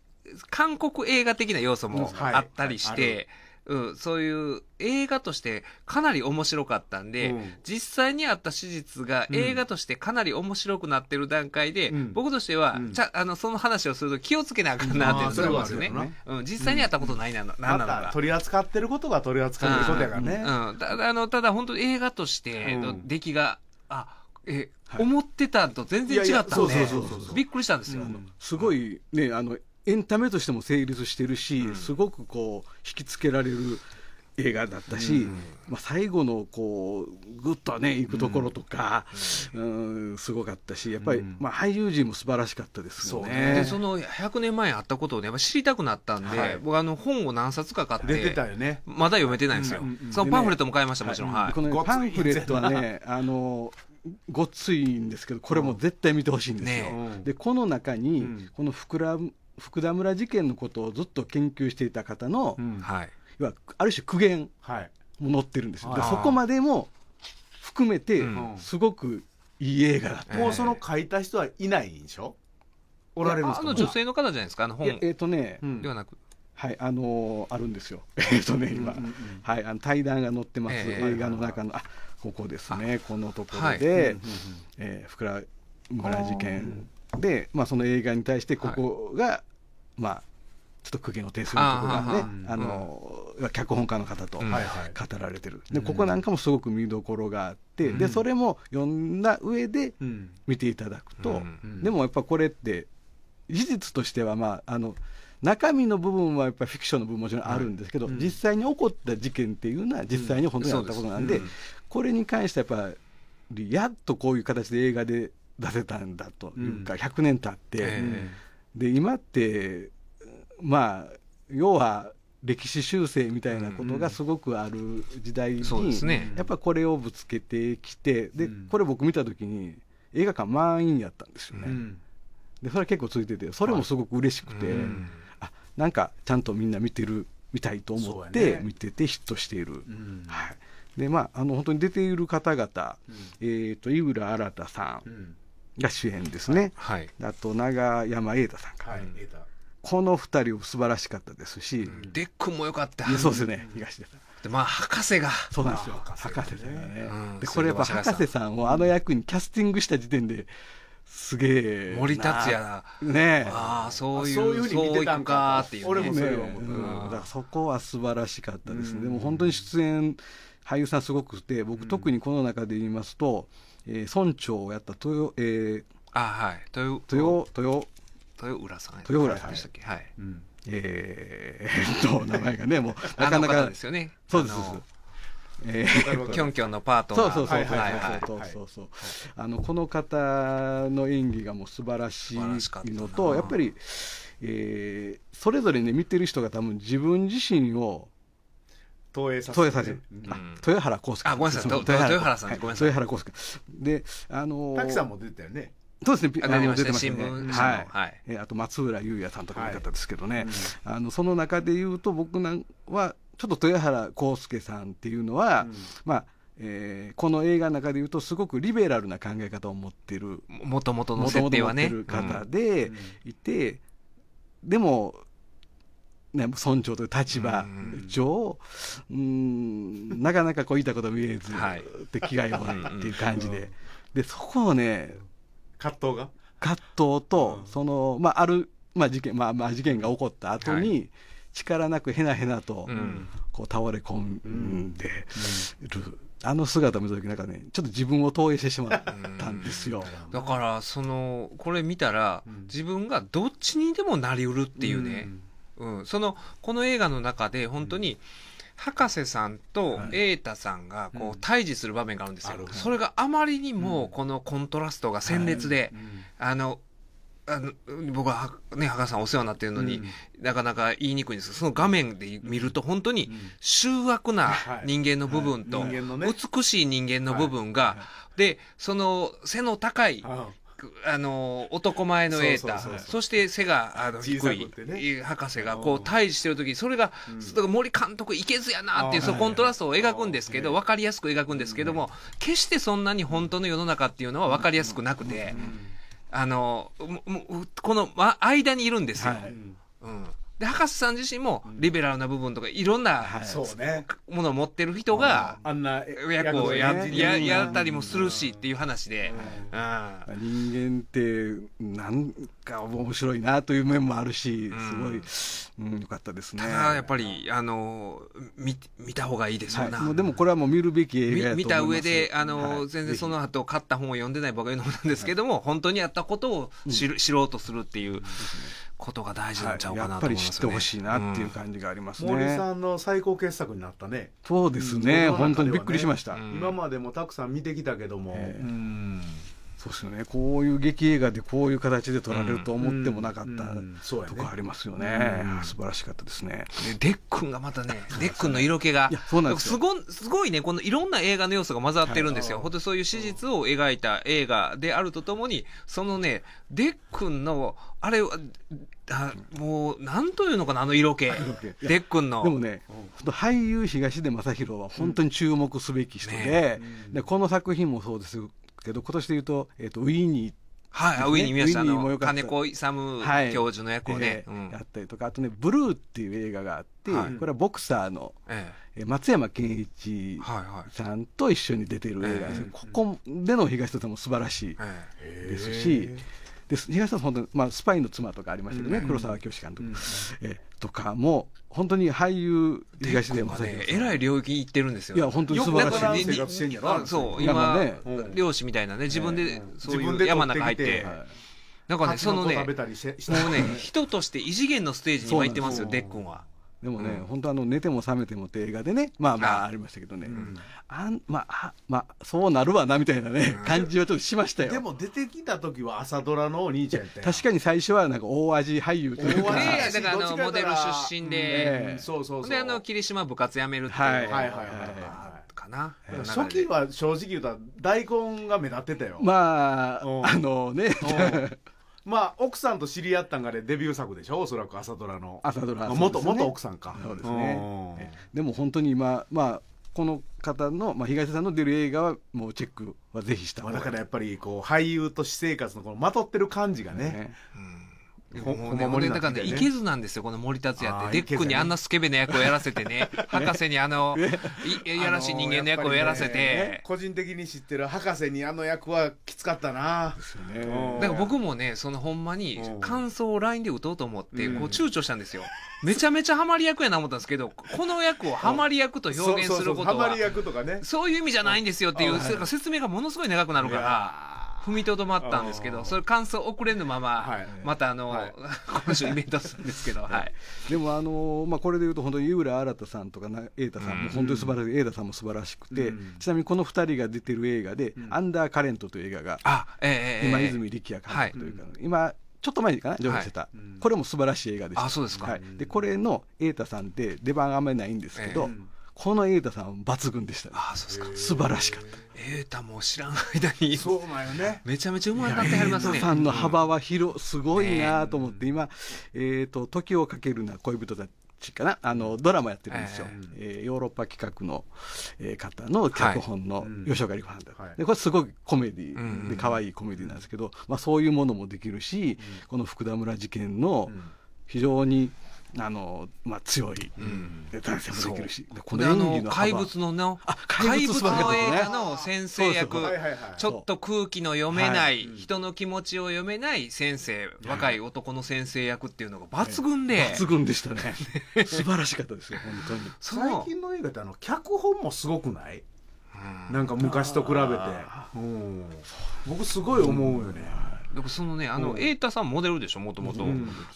S1: 韓国映画的な要素もあったりして、うん、はいそういう映画としてかなり面白かったんで、うん、実際にあった史実が映画としてかなり面白くなってる段階で、うん、僕としては、うん、ちゃあのその話をすると気をつけなあかんなって思うんですよね、うん、実際にあったことないな,、うん、なんなのか取
S2: り扱ってることが取り扱ってるこ
S1: とやからね、うんただあのただ本当に映画としての出来が、あえ思ってたと全然違ったんで
S3: びっくりしたんですよ、すごいねあのエンタメとしても成立してるし、すごくこう引きつけられる映画だったし、まあ、最後のこうぐっとね行くところとか、うんすごかったしやっぱり、まあ、俳優陣も素晴らしかったですよね。でそ
S1: の100年前あったことをねやっぱ知りたくなったんで、僕あの本を何冊か買ってまだ読めてないんですよ、
S2: そのパンフレットも買いましたもちろん、はいこのパンフレットはね
S3: あのごっついんですけどこれも絶対見てほしいんですよ。ね、でこの中に、この福田福田村事件のことをずっと研究していた方の、うん、はい、いわある種苦言も載ってるんですよ。はい、そこまでも含めて、すごくいい映画だった、もうその書いた人はいないんでしょおられるんですかあの女
S2: 性の方じゃないですかあの本えっ、ー、
S3: とね、ではなくはい、あのー、あるんですよ。えっとね、今、うんうんうん、はい、あの対談が載ってます、えー、映画の中の、あ、ここですねこのところで、え福良村事件で、まあ、その映画に対してここが、まあちょっと苦言の呈数のところがねあの、脚本家の方と語られてる、でここなんかもすごく見どころがあって、でそれも読んだ上で見ていただくと、でもやっぱこれって事実としてはまああの中身の部分はやっぱりフィクションの部分もちろんあるんですけど、実際に起こった事件っていうのは実際に本当にあったことなんで,、これに関してやっぱやっとこういう形で映画で出せたんだというか、うん、100年経って、えー、で今ってまあ要は歴史修正みたいなことがすごくある時代に、うね、やっぱこれをぶつけてきてで、これ僕見た時に映画館満員やったんですよね、でそれは結構ついててそれもすごく嬉しくて、あなんかちゃんとみんな見てるみたいと思って見ててヒットしている、はい、でまあ、あの本当に出ている方々、うん、えーと、井浦新さんが主演ですね、はい、あと永山瑛太さんか、はい、この2人素晴らしかったですし、うん、デックも良かったそうですね東出さんでまあ博士がそうなんですよ、まあ、博士だね、うん、でこれやっぱ博士さんをあの役にキャスティングした時点ですげえ森達也なねああそういういふうに見てたんかっていう、ね、俺もそれは思った、うん、だからそこは素晴らしかったですね、でも本当に出演、俳優さんすごくて僕、特にこの中で言いますと、えー、村長をやった豊,、えーあはい、豊豊豊
S1: 豊浦さん豊浦さんでしたっ
S3: けはい、うん、えー、っと名前がねもう なかなかですよねそうですそうですえー、キョンキョンのパートナーそうそうそうそうそそそうううあのこの方の演技がもう素晴らしいのとやっぱり、えー、それぞれね見てる人が多分自分自身を東映さん、東映さん、豊原康介あごめんなさい豊原さん、ごめんなさい豊原康介であの滝さんも出てたよねそうですね、あの出てまたね。はい。えあと松浦優也さんとかも方ですけどね、あのその中で言うと僕なんはちょっと豊原康介さんっていうのは、まあ。えこの映画の中でいうとすごくリベラルな考え方を持ってるもともとの設定はね方でいて、でもね、村長という立場上、うん、なかなかこういたことも言えず、はい、って気概をもっっていう感じで、で、そこをね、葛藤が葛藤と、その、まあ、ある、まあ、事件、まあ、まあ、事件が起こった後に、はい、力なくへなへなと、こう倒れ込んでる、あの姿を見た時なんかねちょっと自分を投影してしまったんですよ
S1: だからそのこれ見たら、自分がどっちにでもなりうるっていうね、うんうん、そのこの映画の中で本当に、博士さんと瑛太さんがこう対峙する場面があるんですよ、それがあまりにもこのコントラストが鮮烈で、あのあの僕はね博士さんお世話になっているのに、なかなか言いにくいんですがその画面で見ると本当に醜悪な人間の部分と美しい人間の部分が、でその背の高いあの男前の瑛太そして背があの低い、博士がこう対峙してる時それが、うん、か森監督いけずやなっていうそのコントラストを描くんですけど分かりやすく描くんですけども、決してそんなに本当の世の中っていうのは分かりやすくなくて、あのこの間にいるんですよ。はい、うんで博士さん自身もリベラルな部分とかいろんな、ものを持ってる人があんな役をや,、ややったりもするしっていう話で、
S3: 人間ってなんか面白いなという面もあるし、すごい、うん、よかったですね。や
S1: っぱり、あの、見、見た方がいいですよ、は
S3: い、でもこれはもう見るべき映画見た上で、あの、はい、全然その
S1: 後買った本を読んでない僕が言うのもなんですけども、はい、本当にやったことを知る、知ろうとするっていう。ことが大事になっちゃう
S3: かなやっぱり知ってほしいなっていう感じがありますね、うん、森さ
S2: んの最高傑作になったね
S3: そうですね,、うね本当にびっくりしました、うん、今
S2: までもたくさん見てきたけども、えー、う
S3: んそうですよねこういう劇映画でこういう形で撮られると思ってもなかった、とこありますよね、素晴らしかったですねでデッんがまたね デッくんの色気がす
S1: ごすごいねこのいろんな映画の要素が混ざってるんですよ、本当そういう史実を描いた映画であるとともにそのねデッくんのあれはあもうなんというのかなあの色気でっくんのでもね、
S3: 俳優東出昌大は本当に注目すべき人で,、でこの作品もそうですけど今年でいうと,、えーと、ウィーンにはい、ウィニー・ミューさんの金子
S1: 勇教授の役をね、
S3: やったりとかあとね「ブルー」っていう映画があって、これはボクサーの、ええ、松山ケンイチさんと一緒に出てる映画です、ここでの東戸さんも素晴らしいですし、で東さん本当に、まあ、スパイの妻とかありましたけどね、うん、黒沢清監督、うん、えとかも本当に俳優東出えらい領域行ってるんですよ、いや本当に素晴らしい
S1: しんやろそう今、漁師みたいなね自分でそういう山の中入って。なんかね、そのね、もうね、人として異次元の
S3: ステージに今行ってますよ、デックンは。でもね、うん、本当あの寝ても覚めてもって映画でねまあまあありましたけどね、うん、あんまあまあそうなるわなみたいなね、うん、感じはちょっとしましたよでも出てきた時は朝ドラのお兄ちゃん確かに最初はなんか大味俳優というか
S1: 大味だからあのモデル出身で、そうそうそうであの霧島部活辞めるっていう、はい、はいはい
S2: はい、かな、初期は正直言うと大根が目立ってたよま
S3: あ、あのね
S2: まあ奥さんと知り合ったんがあれデビュー作でしょおそらく朝ドラの朝ドラ、ね、元元奥さんかそうですね
S3: でも本当に今まあこの方の、まあ、東さんの出る映画はもうチェックはぜひしただからやっぱりこう俳優と私生活のこのまとってる感じがね、ねうんほほまもだからね、いけず
S1: なんですよ、この森達也って。デックにあんなスケベな役をやらせてね、博士にあの、い やらしい人間の役をやらせて。
S2: 個人的に知ってる博士にあの役はきつかったな。だから僕もね、そのほんまに感想を LINE で打
S1: とうと思って、こう躊躇したんですよ。めちゃめちゃハマり役やな思ったんですけど、この役をハマり役と表現することは、そういう意味じゃないんですよっていう、説明がものすごい長くなるから。踏みとどまったんですけどそれ感想遅れぬまま、またあの、はい、今週イベントするんですけ
S3: ど、はい、でもあの、まあ、これでいうと本当に井浦新さんとか瑛太さんも本当に素晴らしい瑛太、さんも素晴らしくて、ちなみにこの二人が出てる映画で「アンダーカレント」という映画が、今泉力也監督というか、今ちょっと前かな、上映してた、これも素晴らしい映画でした。あそうですか、でこれの瑛太さんって出番あんまりないんですけど、この瑛太さん抜群でした、ね、あそうですか素晴らしかった
S1: 瑛太も知らん間にそうだよね めちゃめちゃうまいなってはりますね瑛太さんの幅
S3: は広すごいなと思って、今「えーと、時をかけるな恋人たち」かなあのドラマやってるんですよ、えー、ヨーロッパ企画の、え方の脚本の吉岡里帆さんだ、はい、でこれすごいコメディで可愛いコメディなんですけど、まあ、そういうものもできるし、この福田村事件の非常にあのまあ、強い、うん、男性もできるし、この演技の怪物
S1: のの怪物の映画の先生役ちょっと空気の読めない、人の気持ちを読めない先生、若い男の先生役っていうのが
S3: 抜群で、抜群でしたね 素晴らしかったですよ本当に最
S2: 近の映画ってあの
S3: 脚本も
S2: すごくないなんか昔と比べて、僕すごい思うよね、
S1: だからそのねあの瑛太さんモデルでしょもともと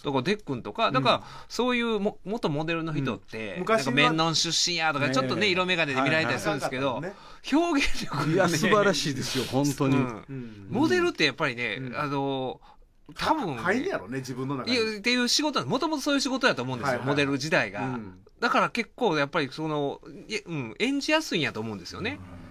S1: だからデックンとかだからそういうも元モデルの人って昔メンノン出身やとかちょっとね色眼鏡で見られたりするんですけど表現力いや 素晴らし
S3: いですよ本当に
S1: モデルってやっぱりねあの多分、ね、入んやろね自分の中にっていう仕事もともとそういう仕事だと思うんですよ、モデル時代が、だから結構やっぱりその、うん、演じやすいんやと思うんですよね、うん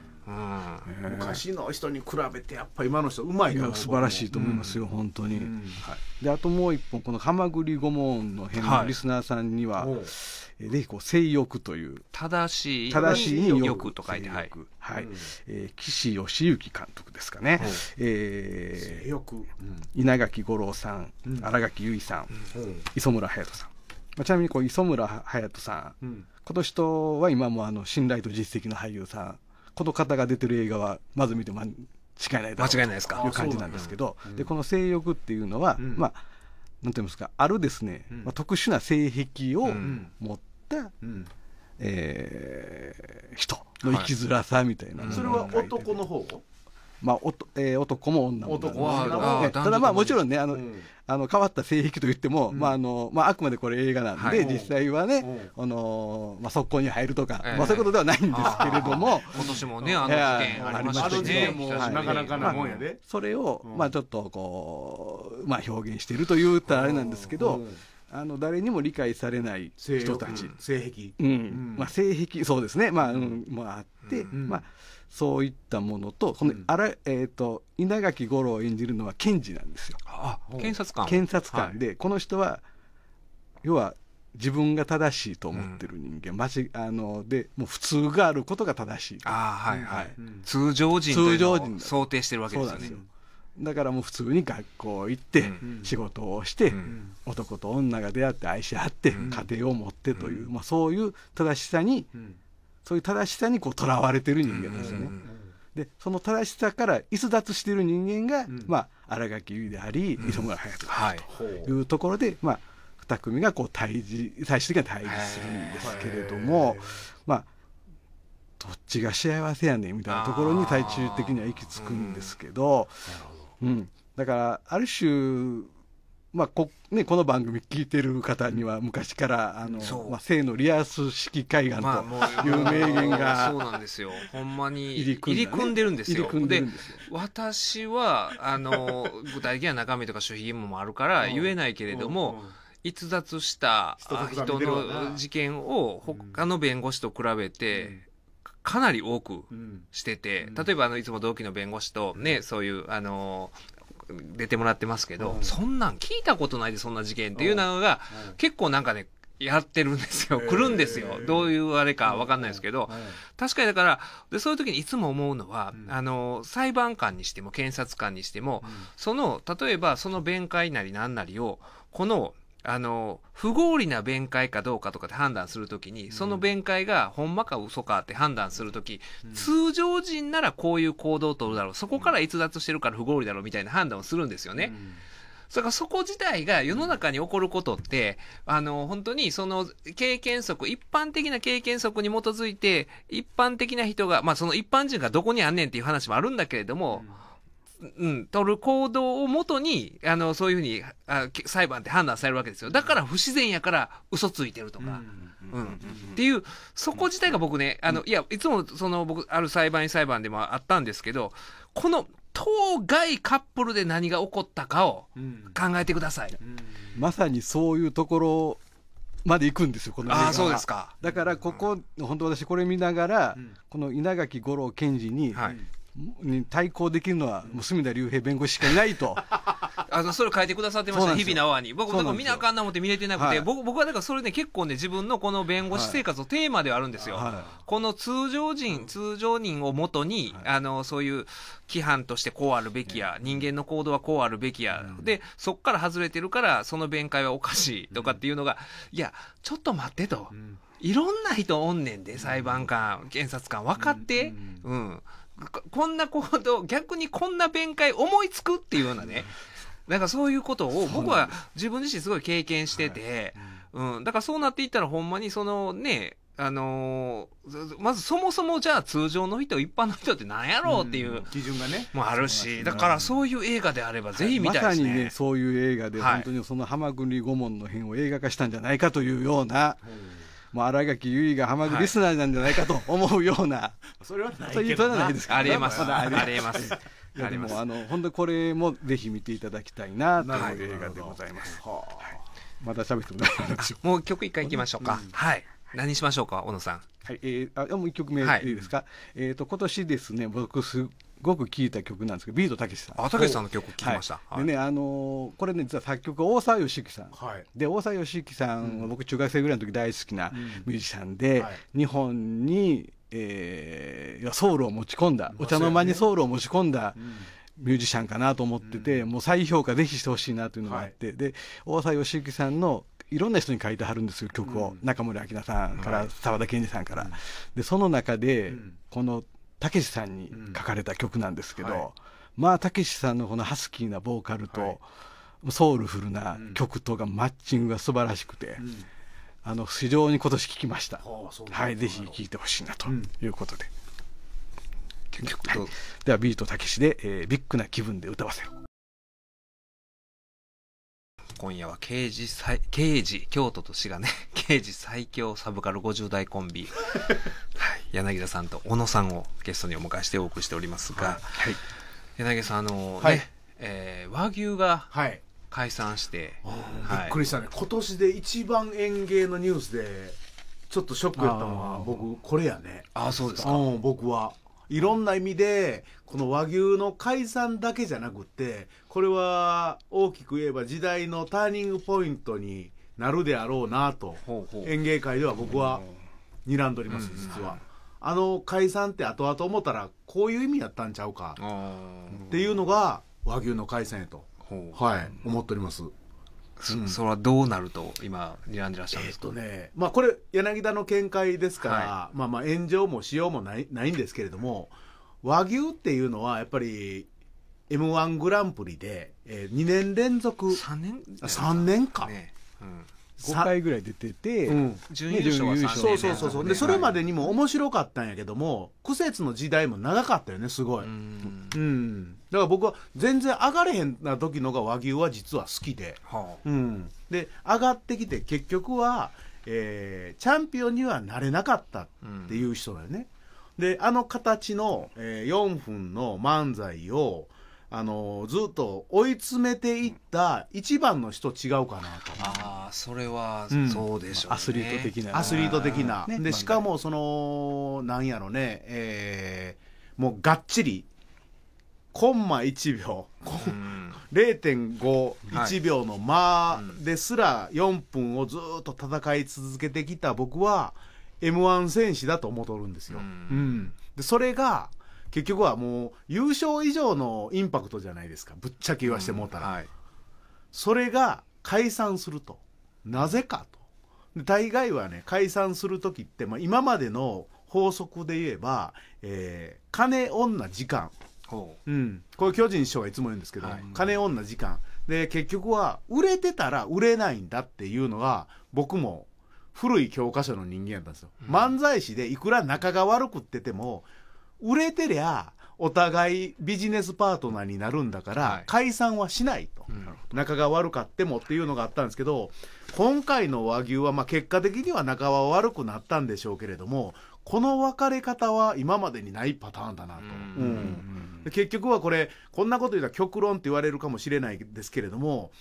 S1: 昔の人に比べてやっぱ今の人うまいな素晴
S3: らしいと思いますよ、ん、本当に、はい、であともう一本この「はまぐり御門」の編のリスナーさんには、はい、ぜひこう「性欲」という
S1: 正しい正しい欲と書いては
S3: い、はいえ岸義行監督ですかね、ええー、欲、稲垣吾郎さん、新垣結衣さん、磯村隼人さん、まあ、ちなみにこう磯村隼人さん、今年とは今もあの信頼と実績の俳優さんこの方が出てる映画はまず見て間違いないだろう間違いないですかう感じなんですけど、でこの性欲っていうのは、まあなんていうんですかあるですね、まあ、特殊な性癖を持った、うんえー、人の生きづらさみたいな、それは
S2: 男の方
S3: まあおとえー、男も女も男はただまあもちろんねあの、あの変わった性癖と言っても、うん、まああのまあ、あくまでこれ映画なんで、はい、実際はね、あのまあ、速攻に入るとか、えー、まあ、そういうことではないんですけれども今年もねあの事件ありましたね、はい、なかなかなもんやで、まあ、それを、まあ、ちょっとこう、まあ、表現しているというたらあれなんですけど、あの誰にも理解されない人たち性癖、うん、うん、まあ、性癖そうですね、まあうんまあ、あって、うん、まあ、そういったものとこの、あらえーと、稲垣吾郎を演じるのは検事なんですよ。
S1: あ検察官検察官
S3: で、はい、この人は要は自分が正しいと思ってる人間、うん、まじあのでもう普通があることが正しいあはいはい、
S1: うん、通常人という想定してるわけですよね
S3: だからもう普通に学校行って仕事をして、うん、男と女が出会って愛し合って家庭を持ってという、まあ、そういう正しさに、うんそういう正しさにこう囚われてる人間ですよね。でその正しさから逸脱している人間が、うん、まあ、新垣結衣であり、うん、磯村隼人だというところで、はい、まあ、二組がこう対峙最終的には対峙するんですけれども、まあ、どっちが幸せやねんみたいなところに最終的には行き着くんですけど、うん、うん、だからある種まあこね、この番組聞いてる方には昔から「あのまあ、性のリアス式海岸」という名言が、そう
S1: なんですよほんまに入り組ん,、でるんですよで私はあの具体的な中身とか守秘義務もあるから言えないけれども、逸脱した人の事件を他の弁護士と比べて、かなり多くしてて、例えばあのいつも同期の弁護士とね、そういうあの出てもらってますけど、そんなん聞いたことないでそんな事件っていうのが、結構なんかねやってるんですよ。来るんですよ。えー、どういうあれかわかんないですけど、えーえー、確かにだから、で、そういう時にいつも思うのは、うん、あの、裁判官にしても検察官にしても、うん、その、例えばその弁解なりなんなりを、この、あの不合理な弁解かどうかとかって判断するときに、その弁解がほんまか嘘かって判断するとき、うん、通常人ならこういう行動を取るだろうそこから逸脱してるから不合理だろうみたいな判断をするんですよね。うんからそこ自体が世の中に起こることって、あの、本当にその経験則、一般的な経験則に基づいて、一般的な人が、まあその一般人がどこにあんねんっていう話もあるんだけれども、うんうん、取る行動をもとに、あの、そういうふうにあ裁判って判断されるわけですよ。だから不自然やから嘘ついてるとか、うん。っていう、そこ自体が僕ね、あの、いや、いつもその僕、ある裁判員裁判でもあったんですけど、この、当該カップルで何が起こったかを考えてください。う
S3: んうん、まさにそういうところまで行くんですよ、この映画そうですかだからここ、うん、本当私、これ見ながら、うん、この稲垣吾郎検事に、はい、に対抗できるのは、もう隅田竜平弁護士しかいないと。
S1: あのそれ書いてくださってました、日々の泡に。僕、なんか見なあかんな思って見れてなくて、僕僕はだからそれね、結構ね、自分のこの弁護士生活のテーマではあるんですよ。この通常人、通常人をもとに、あの、そういう規範としてこうあるべきや、人間の行動はこうあるべきや、で、そこから外れてるから、その弁解はおかしいとかっていうのが、いや、ちょっと待ってと。いろんな人おんねんで、裁判官、検察官、分かって。うんこんな行動、逆にこんな弁解思いつくっていうようなね、なんかそういうことを僕は自分自身すごい経験してて、うん、だからそうなっていったらほんまにそのね、あのー、まずそもそもじゃあ通常の人、一般の人って何やろうっていう、基準がね。もあるし、だからそういう映画であればぜひ見たいですね。まさにね、
S3: そういう映画で、本当にその浜り御門の辺を映画化したんじゃないかというような、はいもう新垣結衣がハマグリスナーなんじゃないかと思うような、それはないけどないですありえます、まあ、りえます。いやでもあの本当これもぜひ見ていただきたいなという映画でございます。はあ、はい、また喋ってもらいま
S1: しょう。もう曲一回いきましょうか。うん、はい。何しましょうか、小野さん。
S3: はい、えー、あ、もう一曲目いいですか。はい、えっ、と、今年ですね、僕すごく聴いた曲なんですけどビートたけしさんあたけしさんの曲聴きました、はい、でねあのー、これね実は作曲大沢良之さん、はい、で大沢良之さんは僕中学生ぐらいの時大好きなミュージシャンで、うん、日本に、えー、ソウルを持ち込んだお茶の間にソウルを持ち込んだ、うんミュージシャンかなと思ってて、うん、もう再評価ぜひしてほしいなというのがあって、はい、で大沢良之さんのいろんな人に書いてはるんですよ曲を、うん、中森明菜さんから澤、はい、田研二さんから、うん、でその中で、この「たけしさんに書かれた曲なんですけど、うんはい、まあたけしさんのこのハスキーなボーカルと、はい、ソウルフルな曲とがマッチングが素晴らしくて、うん、あの非常に今年聴きました、はい、ぜひ聴いてほしいなということで、うん、はい、ではビートたけしで、えー「ビッグな気分で歌わせろ」。
S1: 今夜は刑事最、刑事、京都と滋賀ね、刑事最強サブカル50代コンビ、はい、柳田さんと小野さんをゲストにお迎えしてお送りしておりますが、はい、柳田さん、あのー、ね、はい、えー、和牛が、はい解散して、はい、びっくり
S2: したね今年で一番園芸のニュースでちょっとショックやったのは僕これやねあそうですか、僕はいろんな意味でこの和牛の解散だけじゃなくてこれは大きく言えば時代のターニングポイントになるであろうなと演芸界では僕は睨んでおります実は。あの解散って後々思ったらこういう意味やったんちゃうかっていうのが和牛の解散やと、
S1: はい、思っております。そそれはどうなると今睨んでらっしゃるんですか、えー、と
S2: ねまあ、これ柳田の見解ですから、はい、まあ、まあ炎上もしようもないないんですけれども和牛っていうのはやっぱり m 1グランプリで、えー、2年連続3年 ,3 年か、ねうん、5回ぐらい出てて、うん、準優勝はそでそれまでにも面白かったんやけども苦節の時代も長かったよねすごいうんだから僕は全然上がれへんな時のが和牛は実は好きで、はあ、うん、で上がってきて結局は、えー、チャンピオンにはなれなかったっていう人だよね、うん、であの形の、えー、4分の漫才をあのずっと追い詰めていった一番の人違うかなと
S1: ああそれはそうでしょう、ねうん、アスリート的なアスリート的な、ね、
S2: でしかもそのなんやろねえー、もうがっちりコンマ1秒、うん、0.51秒の間ですら4分をずっと戦い続けてきた僕は m 1戦士だと思っとるんですよ、う
S3: ん、
S2: でそれが結局はもう優勝以上のインパクトじゃないですかぶっちゃけ言わしてもうたら、うんはい、それが解散するとなぜかと大概はね解散する時って、まあ、今までの法則で言えば、えー、金女時間う、うん、これ巨人師匠がいつも言うんですけど、はい、金女時間で結局は売れてたら売れないんだっていうのが僕も古い教科書の人間やったんですよ、うん、漫才師でいくら仲が悪くってても売れてりゃお互いビジネスパートナーになるんだから、解散はしないと、はい、仲が悪かってもっていうのがあったんですけど今回の和牛はまあ結果的には仲は悪くなったんでしょうけれどもこの別れ方は今までにないパターンだなと。うん、結局はこれこんなこと言うたら極論って言われるかもしれないですけれども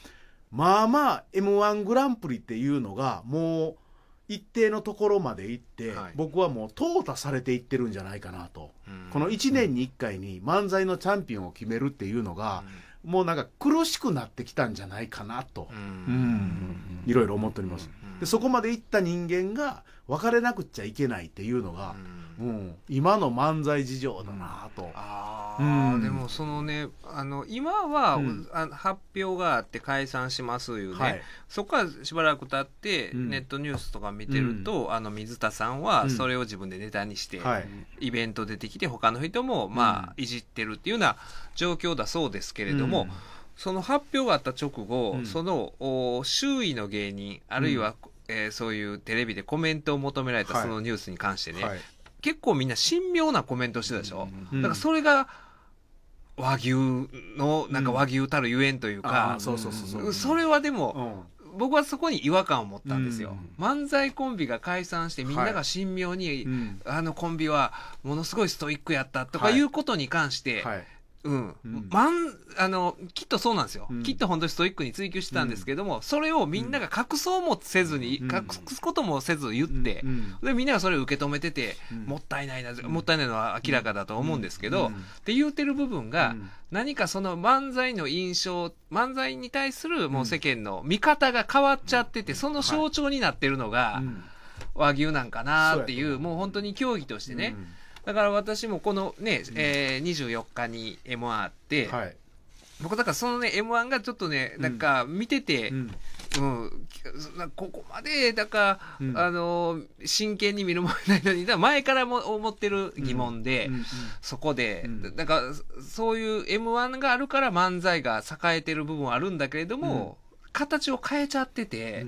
S2: まあまあ m 1グランプリっていうのがもう一定のところまで行って、はい、僕はもう淘汰されていってるんじゃないかなと、この1年に1回に漫才のチャンピオンを決めるっていうのが、うん、もうなんか苦しくなってきたんじゃないかなと、いろいろ思っております。でそこまで行った人間が別れなくちゃいけないっていうのが、うんうん、今の漫才事情だなと、うん、あ、うん、でもそのねあの今は、う
S1: ん、発表があって解散しますいうね、はい、そこからしばらく経って、ネットニュースとか見てると、あの水田さんはそれを自分でネタにして、イベント出てきて他の人もまあいじってるっていうような状況だそうですけれども。その発表があった直後、その周囲の芸人あるいは、えー、そういうテレビでコメントを求められたそのニュースに関してね、結構みんな神妙なコメントしてたでしょ、うん、だからそれが和牛のなんか和牛たるゆえんというか、それはでも、僕はそこに違和感を持ったんですよ、うん漫才コンビが解散してみんなが神妙に、はいあのコンビはものすごいストイックやったとかいうことに関して、はいはいうん、うん、まんあのきっとそうなんですよ、うん、きっと本当にストイックに追求してたんですけども、うん、それをみんなが隠そうもせずに、隠すこともせず言って、でみんながそれを受け止めてて、もったいないなもったいないのは明らかだと思うんですけど、って言うてる部分が、何かその漫才の印象漫才に対するもう世間の見方が変わっちゃっててその象徴になってるのが、和牛なんかなっていう、もう本当に競技としてね。だから私もこのね、うん、えー、24日に M1 あって、はい、僕だからそのね M1 がちょっとねなんか見てて、うん、うん、ここまでだから、うん、あの真剣に見るもんないのに前からも思ってる疑問で、うんうんうん、そこで、なんかそういう m 1があるから漫才が栄えてる部分はあるんだけれども、形を変えちゃってて、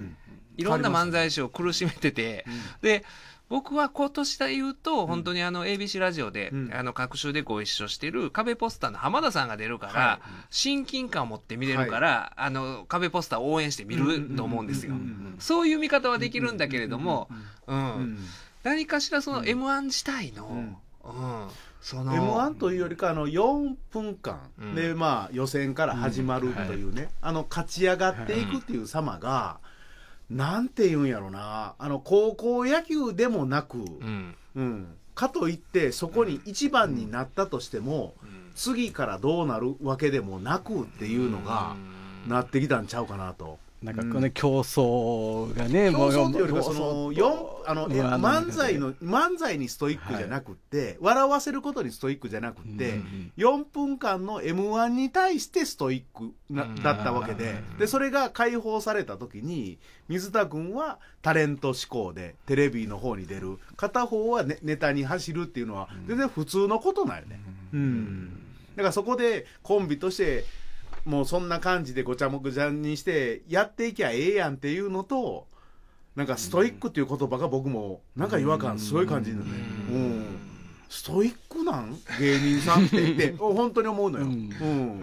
S1: いろんな漫才師を苦しめてて、で僕は今年で言うと、本当にあの ABC ラジオで、あの、各週でご一緒してる壁ポスターの浜田さんが出るから、親近感を持って見れるから、あの、壁ポスターを応援して見ると思うんですよ。そういう見方はできるんだけれども、うん。何かしらその M1 自体の、
S2: うん。その M1 というよりかあの4分間で、まあ予選から始まるというね、あの勝ち上がっていくっていう様が、なんて言うんやろなあの高校野球でもなく、うんかといってそこに一番になったとしても、次からどうなるわけでもなくっていうのが、なってきたんちゃうかなと。なんか
S3: この競争がね、うん、競争というよりその四あの、漫才の
S2: 漫才にストイックじゃなくて、はい、笑わせることにストイックじゃなくて、四、うん、4分間の m 1に対してストイックな、うん、だったわけで,、でそれが解放された時に水田君はタレント志向でテレビの方に出る片方はネネタに走るっていうのは全然普通のことなんよね。うん、だからそこでコンビとしてもうそんな感じでごちゃもくちゃにしてやっていきゃええやんっていうのとなんかストイックっていう言葉が僕もなんか違和感すごい感じるのね、うん、ストイックなん芸人さんって言って 本当に思うのよ、うん、うん、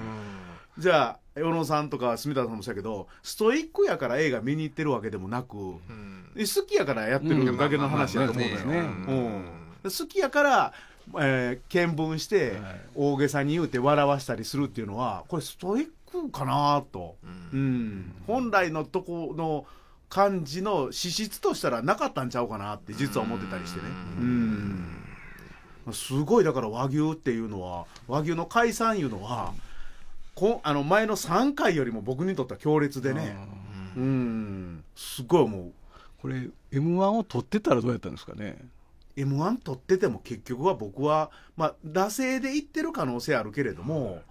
S2: じゃあ小野さんとか住田さんもしたけどストイックやから映画見に行ってるわけでもなく、うん、好きやからやってるだけの話やと思うんだよ、ね、好きやからえー、見聞して大げさに言うて笑わしたりするっていうのはこれストイックかなと、うん、うん、本来のとこの感じの資質としたらなかったんちゃうかなって実は思ってたりしてね。うん、うんすごいだから和牛っていうのは和牛の解散いうのはこあの前の3回よりも僕にとっては強烈でねうんすごい思うこれ m 1を取ってたらどうやったんですかね M1 取ってても結局は僕は、まあ、惰性でいってる可能性あるけれども、はい、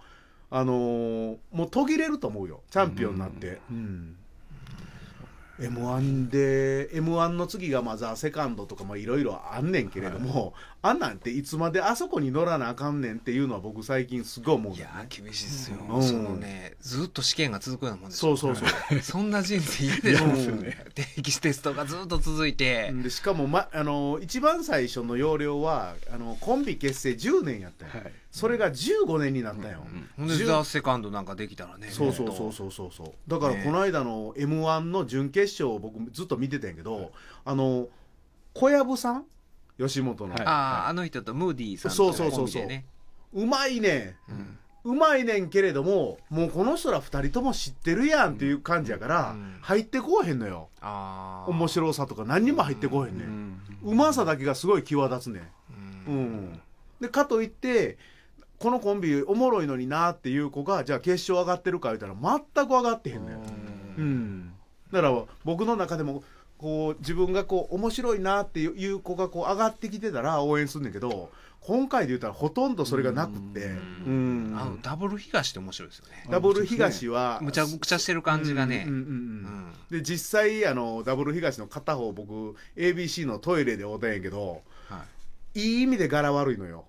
S2: あのー、もう途切れると思うよ、チャンピオンになって。うん、うん、M1 で、M1 の次がまあザ・セカンドとかいろいろあんねんけれども、あんなんていつまであそこに乗らなあかんねんっていうのは僕最近すごい思う、ね、いや厳しいっすよ、うん、その
S1: ねずっと試験が続くようなもんですそうそうそうそんな人生嫌ですよ
S2: ね 定期テストがずっと続いてでしかも、ま、あの一番最初の要領はあのコンビ結成10年やったよ、はい、それが15年になったよ、うんうんで「ザ・セカンドなんかできたらねそうそうそうそうそうそうだからこの間の m 1の準決勝を僕ずっと見てたんやけど、ね、あの小籔さん吉本の、
S1: あああの人とムーディーさんとそうそうそうそう、ね、
S2: うまいね、うんうまいねんけれどももうこの人ら2人とも知ってるやんっていう感じやから、うん、入ってこうへんのよ面白さとか何にも入ってこうへんねん、うま、ん、さだけがすごい際立つね、うん、うん、でかといってこのコンビおもろいのになっていう子がじゃあ決勝上がってるか言ったら全く上がってへんのよ、うん、うん、だから僕の中でもこう自分がこう面白いなっていう子がこう上がってきてたら応援するんだけど今回で言ったらほとんどそれがなくてうんあのダブル
S1: 東って面白いですよねダブル東は、むち
S2: ゃくちゃしてる感じがねで実際あのダブル東の片方僕 ABC のトイレで会うたんやけど、はい、いい意味で柄悪いのよ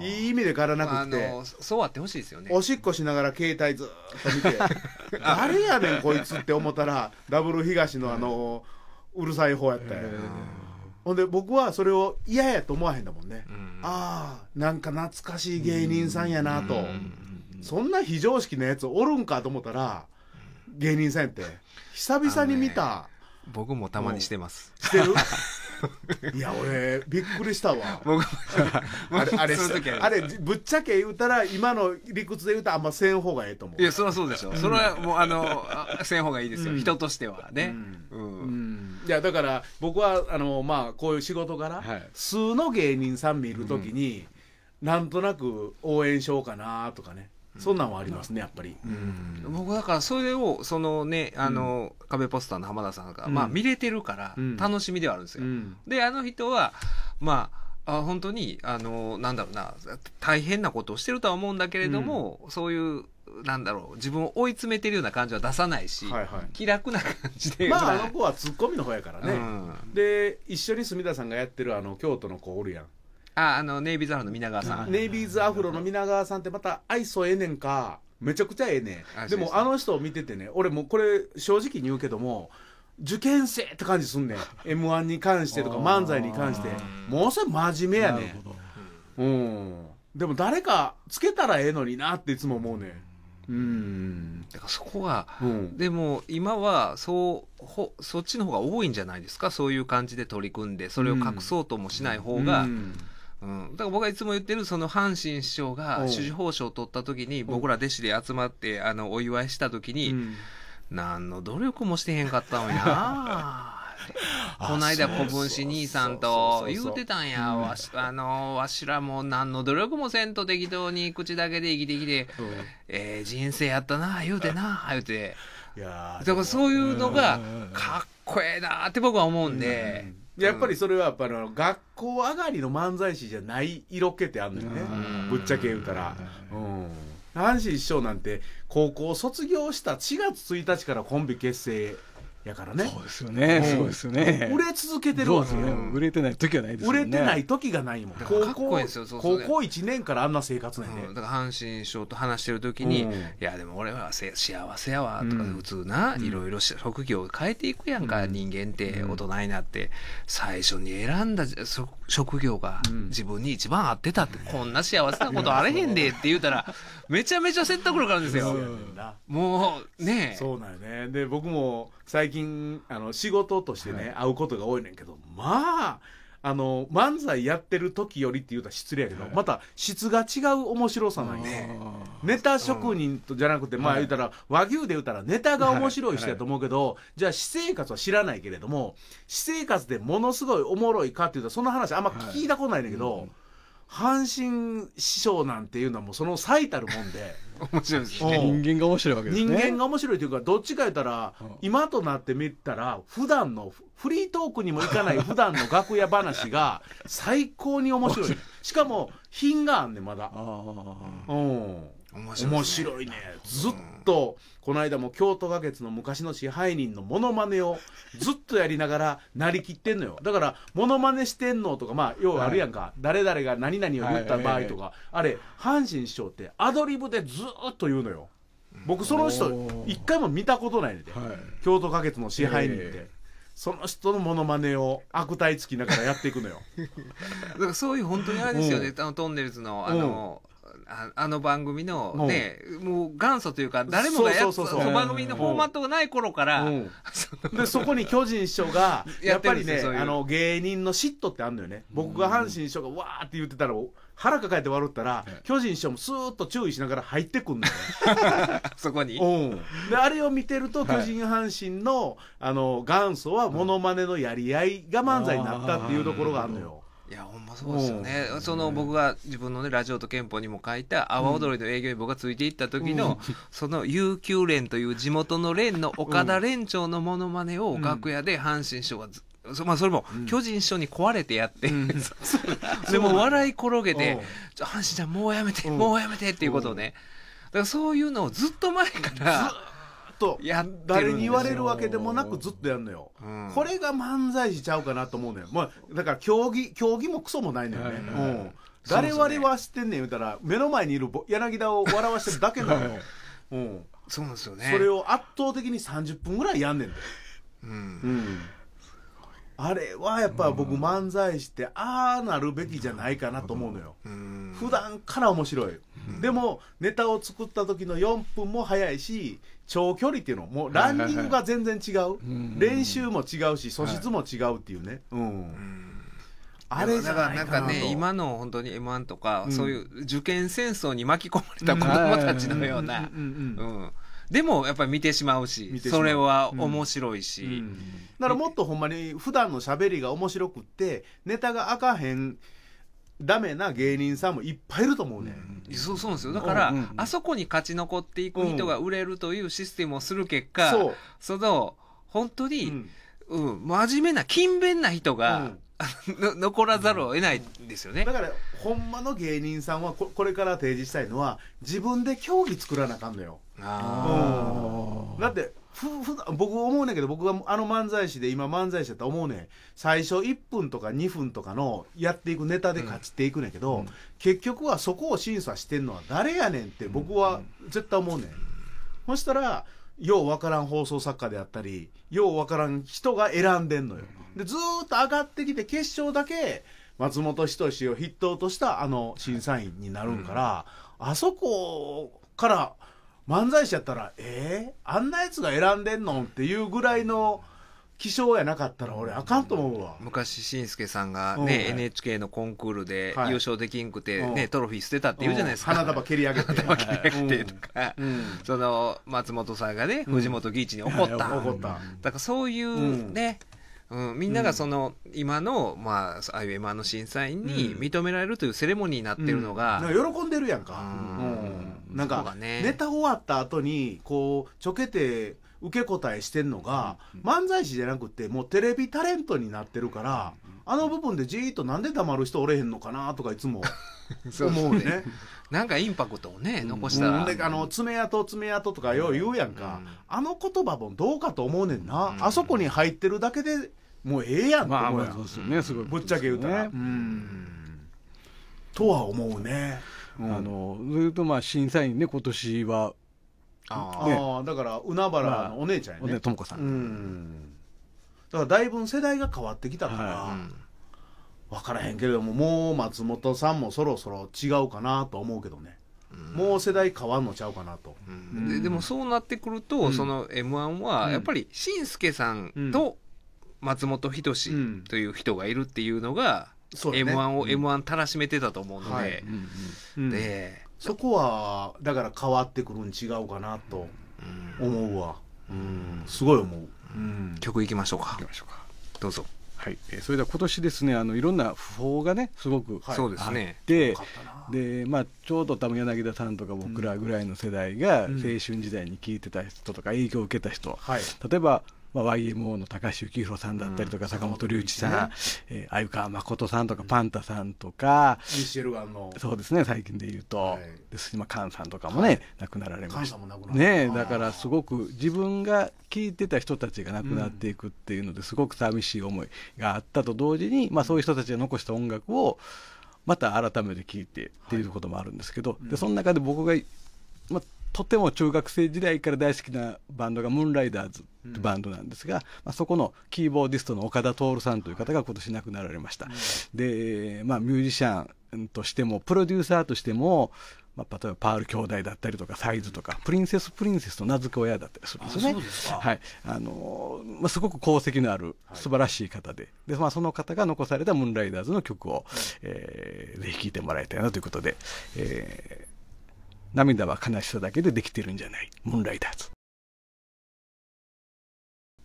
S2: いい意味で柄なくて、まあ、
S1: そうあってほしいですよ
S2: ねおしっこしながら携帯ずっと見て
S3: 誰やねんこいつっ
S2: て思ったらダブル東のあの、はいうるさい方やったほんで僕はそれを嫌やと思わへんだもんね、うん、ああなんか懐かしい芸人さんやなと、うん、そんな非常識なやつおるんかと思ったら芸人さんやって久々に見た、ね、僕もたまにしてます、してる いや俺びっくりしたわ僕 あれあれあれぶっちゃけ言うたら今の理屈で言うたらあんません方がええと思う
S1: いやそれはそう
S3: でしょ、うん、それは
S2: もうあのせん方がいいですよ、うん、人としてはね、
S3: うん、うん、
S2: いやだから僕はあのまあこういう仕事柄、はい、数の芸人さん見るときに、うん、なんとなく応援しようかなとかねそんなんはありますねやっぱり、
S1: 僕だからそれをそのねあの、壁ポスターの浜田さんが、まあ見れてるから楽しみではあるんですよ、であの人はまああ本当にあのなんだろうな大変なことをしてるとは思うんだけれども、そういうなんだろう自分を追い詰めてるような感じは出さないし、はいはい、気楽な感じでまああの子はツッコミの方やからね、う
S2: ん、で一緒に住田さんがやってるあの京都の子おるやんああのネイビーズアフロの皆川さんネイビーズアフロの皆川さんってまた愛想ええねんかめちゃくちゃええねんでもあの人を見ててね俺もうこれ正直に言うけども受験生って感じすんねん m 1 に関してとか漫才に関してもうそれ真面目やねんうんでも誰かつけたらええのになっていつも思うねんうん
S1: だからそこが、うん、でも今はそうほそっちの方が多いんじゃないですかそういう感じで取り組んでそれを隠そうともしない方が、うんうんうん、だから僕がいつも言ってるその阪神師匠が紫綬褒章を取った時に僕ら弟子で集まってあのお祝いした時に、何の努力もしてへんかったのに なこの間小文子兄さんと言うてたんやわしあのわしらも何の努力もせんと適当に口だけで生きてきて、ええー、人生やったな言うてな言うていやだからそ
S2: ういうのがかっこええなって僕は思うんで。うんやっぱりそれはやっぱあの学校上がりの漫才師じゃない色気ってあんのよねぶっちゃけ言うたら。うん阪神師匠なんて高校卒業した4月1日からコンビ結成やからねそうですよね、そうですよね売れ続けてるわけよ、売れ
S3: てない時はないです売れてない時がないもん高高校1
S1: 年からあんな生活んだから阪神師匠と話してる時に、いやでも俺はせ幸せやわとか、普通ないろいろ職業変えていくやんか、人間って大人になって最初に選んだ職職業が自分に一番合ってたっ
S2: て、こんな幸せなことあれへんでって言ったら、めちゃめちゃ説得力あるんですよ。もう、ねそうなんよね。で、僕も最近、あの、仕事としてね、会うことが多いねんけど、まあ、あの漫才やってる時よりって言うたら失礼やけど、はい、また質が違う面白さなんでネタ職人とじゃなくて、うん、まあ言うたら、和牛で言うたらネタが面白い人やと思うけど、はいはい、じゃあ私生活は知らないけれども私生活でものすごいおもろいかっていうとその話あんま聞いたことないんだけど、阪神師匠なんていうのはもうその最たるもんで。面白
S3: いですね人間が面白いわけですね人間
S2: が面白いというかどっちか言ったら、今となってみたら普段のフリートークにもいかない普段の楽屋話が最高に面白いしかも品があんねまだうん面白ね、面白いねずっと、この間も京都花月の昔の支配人のモノマネをずっとやりながらなりきってんのよだからモノマネしてんのとかまあ要はあるやんか、はい、誰々が何々を言った場合とか、はい、あれ阪神師匠ってアドリブでずっと言うのよ
S3: 僕その人
S2: 一回も見たことないねで、はい、京都花月の支配人って。その人のモノマネを悪態つきながらやっていくのよ
S1: だからそういう本当にあれですよね、あのトンネルズのあの、ああの番組のね、もう
S2: 元祖というか、誰も
S1: がやっその番組のフォーマットがない頃
S2: から、でそこに巨人師匠が、やっぱりね、あの芸人の嫉妬ってあるのよね。僕が阪神師匠がわーって言ってたら、腹抱えて笑ったら、巨人師匠もスーッと注意しながら入ってくんのよ。そこに。で、あれを見てると、巨人阪神の、あの、元祖はモノマネのやり合いが漫才になったっていうところがあるの
S1: よ。いや
S2: ほんまそうですよね、うん、その僕が
S1: 自分のねラジオと憲法にも書いた阿波踊りの営業に僕がついていった時の、うん、その悠久連という地元の連の岡田連長のものまねを楽屋で阪神師匠がそまあ、それも巨人師匠に壊れてやって、うん、でも笑い転げて「阪神ちゃんもうやめて、もうやめて」っていうことをねだからそういうのをずっと
S2: 前からと誰に言われるわけでもなくずっとやるのよ、うん、これが漫才しちゃうかなと思うのよ、まあ、だから競技競技もクソもないのよね、うん、ね誰笑はしてんねん言うたら目の前にいる柳田を笑わしてるだけなのよ、うん、そう
S1: なんですよねそれ
S2: を圧倒的に30分ぐらいやんねんで、うん、うんあれはやっぱ僕漫才して、ああなるべきじゃないかなと思うのよ。ん、普段から面白い。でも、ネタを作った時の4分も早いし、長距離っていうのもうランニングが全然違う、練習も違うし素質も違うっていうね、うん。あれだからなんかね
S1: 今の本当に m 1とか、そういう受験戦争に巻き込まれた子どもたちのようなでもやっぱり見てしまうしそれは面白いし、
S2: だからもっとほんまに普段のしゃべりが面白くってネタが赤かへんダメな芸人さんもいっぱいいると思うね、うん、そうそうです
S1: よだから、うんうん、あそこに勝ち残っていく人が売れるというシステムをする結果、うん、その本当に、うん、うん、真面目な勤勉な人が、残らざるを得ないんですよね、だから
S2: ほんまの芸人さんはこれから提示したいのは自分で競技作らなあかんのよだってふふ僕思うねんけど僕はあの漫才師で今漫才師だったら思うねん最初1分とか2分とかのやっていくネタで勝ちっていくねんけど、うん、結局はそこを審査してんのは誰やねんって僕は絶対思うねん。うん、そしたらよう分からん放送作家であったりよう分からん人が選んでんのよ。でずっと上がってきて決勝だけ松本人志を筆頭としたあの審査員になるから、うん、あそこから。漫才師やったら「えー、あんなやつが選んでんの?」っていうぐらいの。気象やなかったら俺あかんと思うわ昔紳助さんがね、うん、
S1: NHK のコンクールで優勝できんくてね、はい、トロフィー捨てたって言うじゃないですか、うん、花束蹴り上げて 花束蹴り上げてとか、うん、その松本さんがね、藤本義一に怒った,、だからそういうね、うん、みんながその、今の、まあ、ああいう今の審査員に認められるというセレモニーになってるのが、う
S2: ん、喜んでるやんか、うんなんか、ね、ネタ終わった後にこうちょけて受け答えしてんのが、漫才師じゃなくてもうテレビタレントになってるから、あの部分でじーっとなんで黙る人おれへんのかなとかいつも 思うね。そう
S1: なんかインパクトをね
S2: 残した、うん、あの爪痕爪痕とかよう言うやんか、うん、あの言葉もどうかと思うねんな、あそこに入ってるだけでもう
S3: ええやんって思うやん、まあ、そうですよねすごいぶっちゃけ言うたら、ね、うんとは思うね、あのそれとまあ審査員ね今年はあ
S2: あ、だから海原のお姉ちゃんやね、まあ、
S3: ね子さん、うん、だからだいぶ世代が
S2: 変わってきたから、分からへんけれどももう松本さんもそろそろ違うかなと思うけどね、もう世代変わんのちゃうかなと、ででもそうなってくると、そ
S1: の m 1はやっぱりしんすけさん
S2: と松本人
S1: 志という人がいるっていうのが、うんう m 1を m 1たらしめてたと思うので、で
S2: そこはだから変わってくるん違うかなと
S3: 思うわ、うんすごい思う、うん、曲いきましょうかいきましょうかどうぞはい、えー、それでは今年ですねあのいろんな訃報がねすごく、はい、そうですねでで、まあ、ちょうど多分柳田さんとか僕らぐらいの世代が青春時代に聴いてた人とか影響を受けた人、うん、例えばまあ、YMO の高橋幸宏さんだったりとか、坂本龍一さん、ねえ鮎川誠さんとか、パンタさんとか、そうですね最近で言うと、はい、ですまあ菅さんとかもね、亡くなられましたねだからすごく自分が聞いてた人たちが亡くなっていくっていうのですごく寂しい思いがあったと同時に、まあ、そういう人たちが残した音楽をまた改めて聴いてっていうこともあるんですけど、でその中で僕が、まあ、とても中学生時代から大好きなバンドがムーンライダーズいうバンドなんですが、うん、まあ、そこのキーボーディストの岡田徹さんという方が今年亡くなられました、で、まあ、ミュージシャンとしてもプロデューサーとしても、まあ、例えばパール兄弟だったりとかサイズとかプリンセスプリンセスの名付け親だったりするんですねはいあのまあ、すごく功績のある素晴らしい方ではい、でまあ、その方が残されたムーンライダーズの曲を、はえー、ぜひ聴いてもらいたいなということで、えー涙は悲しさだけでできてるんじゃない。問題ンライダーズ。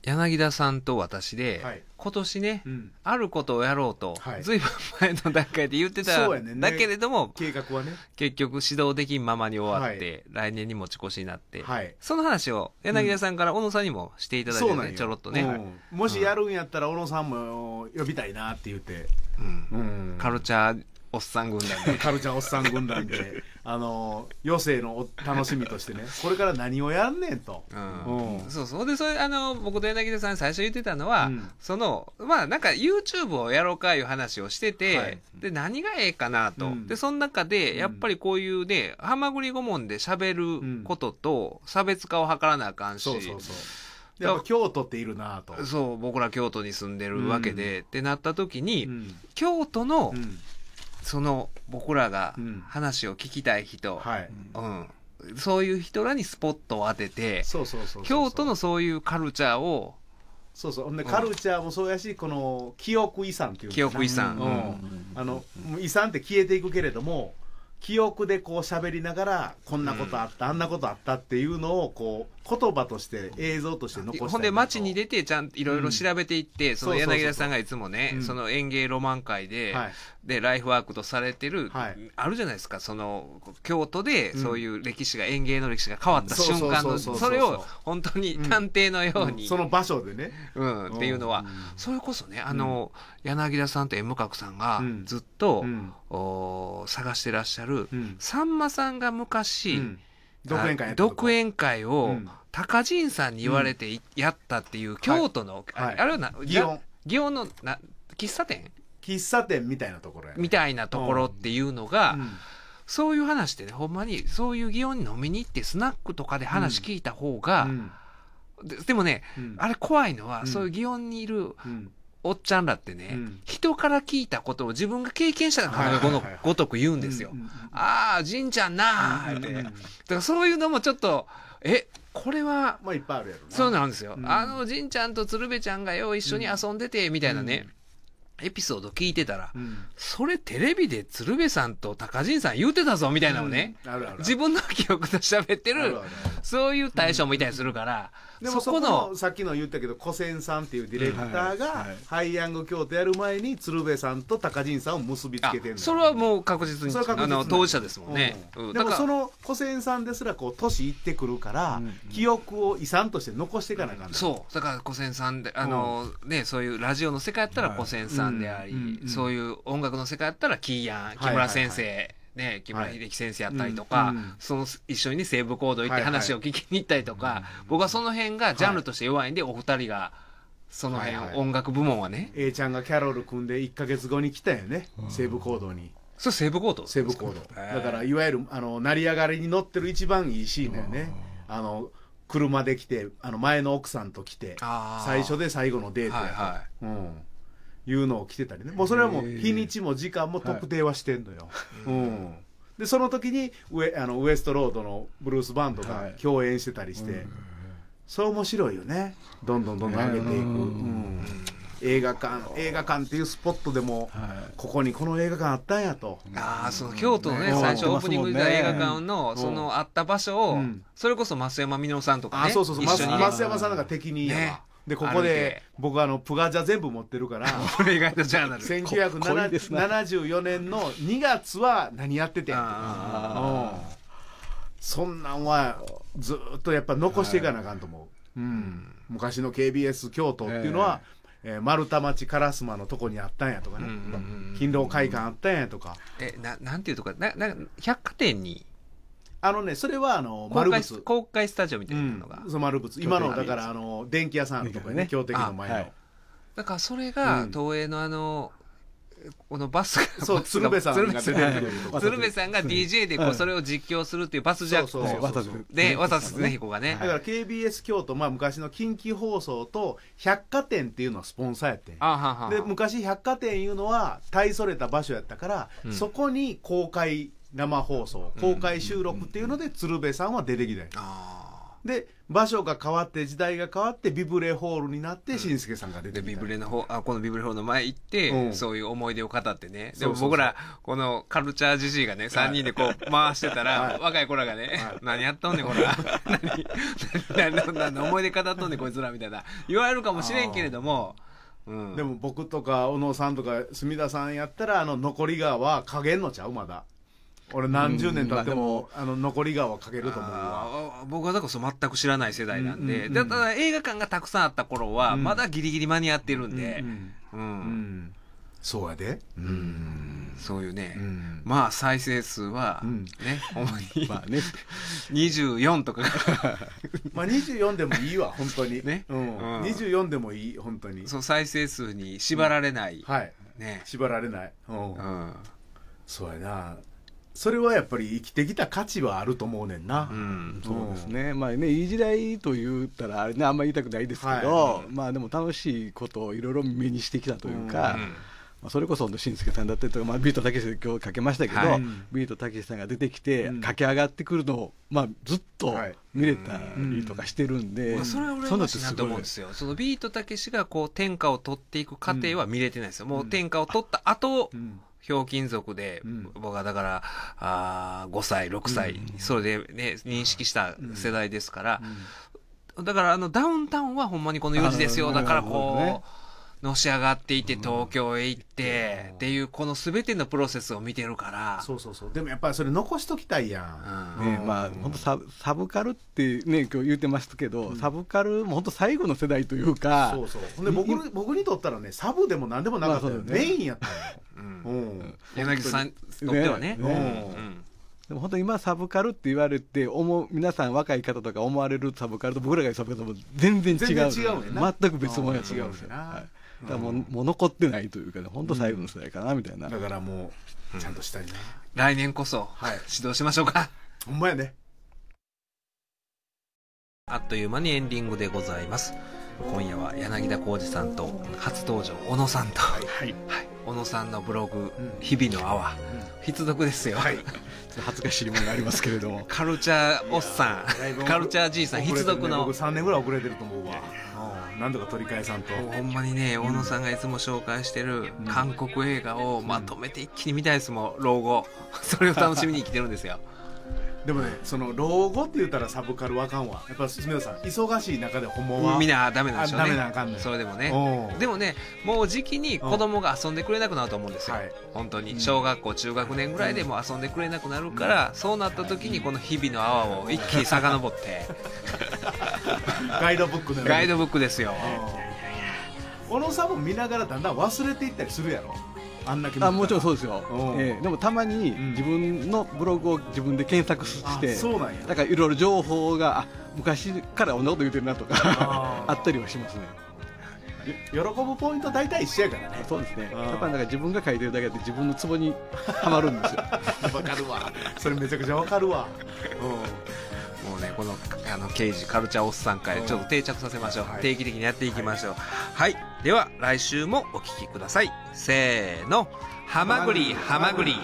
S3: 柳
S1: 田さんと私で、は
S3: い、今年
S1: ね、うん、あることをやろうと、はい、ずいぶん前の段階で言ってた、だけれども、計画はね、結局指導できんままに終わって、はい、来年に持ち越しになって、はい、その話を柳田さんから小野さんにもしていただいて、ね、うん、ちょろっとね、う
S2: ん、もしやるんやったら小野さんも呼びたいなって言って、うんカルチャーおっさん軍団で カルチャーおっさん軍団で あの余生の楽しみとしてねこれから何をやんねん
S1: と、うんうん、そうそうでそれあの僕と柳田さん最初言ってたのは、うん、そのまあなんか YouTube をやろうかいう話をしてて、はい、で何がええかなと、でその中でやっぱりこういうねはまぐり顧問でしゃべることと差別化を図らなあかんし。そうそうそうやっ京都っているなとそう僕ら京都に住んでるわけで、ってなった時に、京都の、その僕らが話を聞きたい人、うん、うんそういう人らにスポットを当てて京都のそういうカルチャーを
S2: そうそうでカルチャーもそうやし、この記憶遺産っていう記憶遺産、うん、あの遺産って消えていくけれども記憶でこう喋りながらこんなことあった、うん、あんなことあったっていうのをこう言葉として映像として残してほんで
S1: 街に出てちゃんといろいろ調べていって、うん、その柳田さんがいつもね、うその園芸ロマン会で、でライフワークとされてる、はい、あるじゃないですかその京都でそういう歴史が、うん、園芸の歴史が変わった瞬間のそれを本当に探偵のように、その場所でね、うん、っていうのは、それこそねあの、柳田さんと縁角さんがずっと、お探してらっしゃる、さんまさんが昔、うん独演会やった独演会を、うん高陣さんに言われてやったっていう、京都の、はい、あれはな祇園祇園のな喫茶店
S2: 喫茶店みたいなところや、ね、みた
S1: いなところっていうのが、うんそういう話ってねほんまにそういう祇園に飲みに行ってスナックとかで話聞いた方が、うん、ででもね、あれ怖いのは、そういう祇園にいる、おっちゃんらってね、うん、人から聞いたことを自分が経験者だかのごのごとく言うんですよ。ああ、じんちゃんなあって。だからそういうのもちょっと、え、これは、まあいっぱいあるやろそうなんですよ。うん、あの、じんちゃんと鶴瓶ちゃんがよ、一緒に遊んでて、みたいなね。エピソード聞いてたら、うん、それテレビで鶴瓶さんと高人さん言うてたぞみたいなのね、うん、自分の記憶と喋ってるそういう対象もいた
S2: りするから、
S1: うんでもそこの
S2: さっきの言ったけど古仙さんっていうディレクターが、ハイヤング京都やる前に鶴瓶さんと高人さんを結びつけてるそれはもう確実にあの当事者ですもんね、うん、でもその古仙さんですらこう市行ってくるから、うん記
S1: 憶を遺産として残していかなあかん、うん、そうだから古仙さんであの、うん、ねそういうラジオの世界やったら古仙さんであり、そういう音楽の世界やったらキーヤン木村先生、はいはいはいね、木村秀樹先生やったりとか、はいうん、その一緒に、ね、西武行動行って話を聞きに行ったりとか、はいはい、僕はその辺がジャンルとして弱いんで、お二人が。
S2: その辺、はいはい、音楽部門はね A ちゃんがキャロル組んで1か月後に来たよね、うん、西武行動にそれ西部行動西行動だからいわゆるあの成り上がりに乗ってる一番いいシーンだよね、うん、あの車で来てあの前の奥さんと来て最初で最後のデートやはいはい、うんいうのを着てたりねもうそれはもう日にちも時間も特定はしてんのよ、はい、うん、でその時にウエあのウエストロードのブルースバンドが共演してたりして、はい、そう面白いよねどんどんどんどん上げていく、うん、映画館映画館っていうスポットでも、はい、ここにこの映画館あったんやとああそう京都のね、最初オープニングで映画館の、その
S1: あった場所を、うん、それこそ増山みのさんとかねあそうそうそう一緒に、増山
S2: さんなんか敵に、ね、でここで僕あのプガジャ全部持ってるからメ外ネジャーナル1974年の2月は何やっててんそんなんはずっとやっぱ残していかなあかんと思う、うん、昔の KBS 京都っていうのは、えー、丸太町烏丸のとこにあったんやとかね、勤労会館あったんやとかえななんていうとかなな百貨店にあのねそれはあの公る開つ、
S1: 公開スタジオみたいなの
S2: が、うん、そう丸仏今のだからあの電気屋さんとかね強敵の前の、はい、
S1: だからそれが東映のあの、このバスがそう鶴瓶さんが 鶴瓶さんが DJ でこうそれを実況するっていうバスジャックで渡瀬恒彦がねだから
S2: KBS 京都、まあ、昔の近畿放送と百貨店っていうのはスポンサーやってで昔百貨店いうのは大それた場所やったから、うん、そこに公開生放送公開収録っていうので鶴瓶さんは出てきたで場所が変わって時代が変わってビブレホールになって紳助さんが出てきた、ビブレのあこのビブ
S1: レホールの前行って、そういう思い出を語ってねでも僕らこのカルチャーじじいがね3人でこう回してたら、若い子らがね、何やっとんねんこら
S2: 何何思い出語っとんねんこいつらみたいな言われるかもしれんけれども。うん、でも僕とか小野さんとか隅田さんやったらあの残りがは加減のちゃうまだ
S1: 俺何十年経ってもまあ、
S2: もあの残り顔はかけると
S1: 思う僕はだからそ全く知らない世代なんで、うんうんうん、だ映画館がたくさんあった頃は、まだギリギリ間に合ってるんでうん、うん、そうやでうんそういうね、うん、まあ再生数はね、うん、主に まあね24とか
S2: まあ24でもいいわ本当にね、うん、うん、24でもいい本当にそう
S1: 再生数に縛られな
S2: い、うん、はい、ね、縛られないうん、そうやなそれはやっぱり生きてきた価値はあると思うねんな、うん、そうです
S3: ね、うん、まあねいい時代と言ったらあれねあんまり言いたくないですけど、はい、まあでも楽しいことをいろいろ目にしてきたというか、うん、まあ、それこそ新助さんだったりとか、まあ、ビートたけし今日かけましたけど、はい、ビートたけしさんが出てきて、駆け上がってくるのを、まあ、ずっと見れたりとかしてるんで、はい、それは俺そうなと思うんですよ
S1: そのビートたけしがこう天下を取っていく過程は見れてないですよ、もう天下を取った後、うんひょうきん族で、うん、僕はだからあ5歳6歳、うん、それで、ね、認識した世代ですから、だからあのダウンタウンはほんまにこの4時ですよだからこう。のし上がっていて東京へ行ってっていうこの全てのプロセスを見てるからそうそうそうでもやっぱ
S3: りそれ残しときたいやん、うん、ねまあ本当ササブカルってね今日言ってましたけど、うん、サブカルも本当最後の世代というかそうそうで僕僕にとったらねサブでも何でもなかったよ、ね、メインやっ
S2: たよ、う
S3: ん、柳さんとってはねうんでも本当今サブカルって言われて思う皆さん若い方とか思われるサブカルと僕らがサブカルとも全然違う全然違う全く別物やと思うんですよ、はいだもも残ってないというかね本当最後の世代かなみたいな、だからもうちゃんとしたいな、
S1: 来年こそ、はい、指導しましょうかほんまやねあっという間にエンディングでございます今夜は柳田浩二さんと初登場小野さんと、はい、はい、小野さんのブログ「日々の泡」必読ですよ、はい、
S3: 恥ずかしいものがありますけれども カ
S1: ルチャーおっさんカルチャーじいさん必読の
S3: 僕
S2: 3年ぐらい遅れてると思うわ
S1: 何度か取り返さんとほんまにね小野さんがいつも紹介してる韓国映画をまとめて一気に見たいですもん老後それを楽しみ
S2: に生きてるんですよでもねその老後って言ったらサブカルはあかんわやっぱ皆さん忙しい中でほんまはみんなダメなんでしょうねダメなあかんねそれでもねでもねもう時期
S1: に子供が遊んでくれなくなると思うんですよ、本当に小学校中学年ぐらいでも遊んでくれなくなるから、そうなった時にこの日々の泡を一気に遡って
S2: ガイドブック、ガイドブックですよ小野さんも見ながらだんだん
S3: 忘れていったりするやろあんけあもちろんそうですよ、えー、でもたまに自分のブログを自分で検索して、そうなんやだからいろいろ情報があ昔からこんなこと言ってるなとかあったりはしますね喜ぶポイント大体一緒やからねそうですねやっぱなんか自分が書いてるだけで自分のツボにはまるんですよ わかるわそれめちゃくちゃわかるわ、う
S1: んもうねこのあの刑事カルチャーおっさん会ちょっと定着させましょう、定期的にやっていきましょう、はい、はい、では来週もお聴き
S2: くださいせーの「はまぐりはまぐり」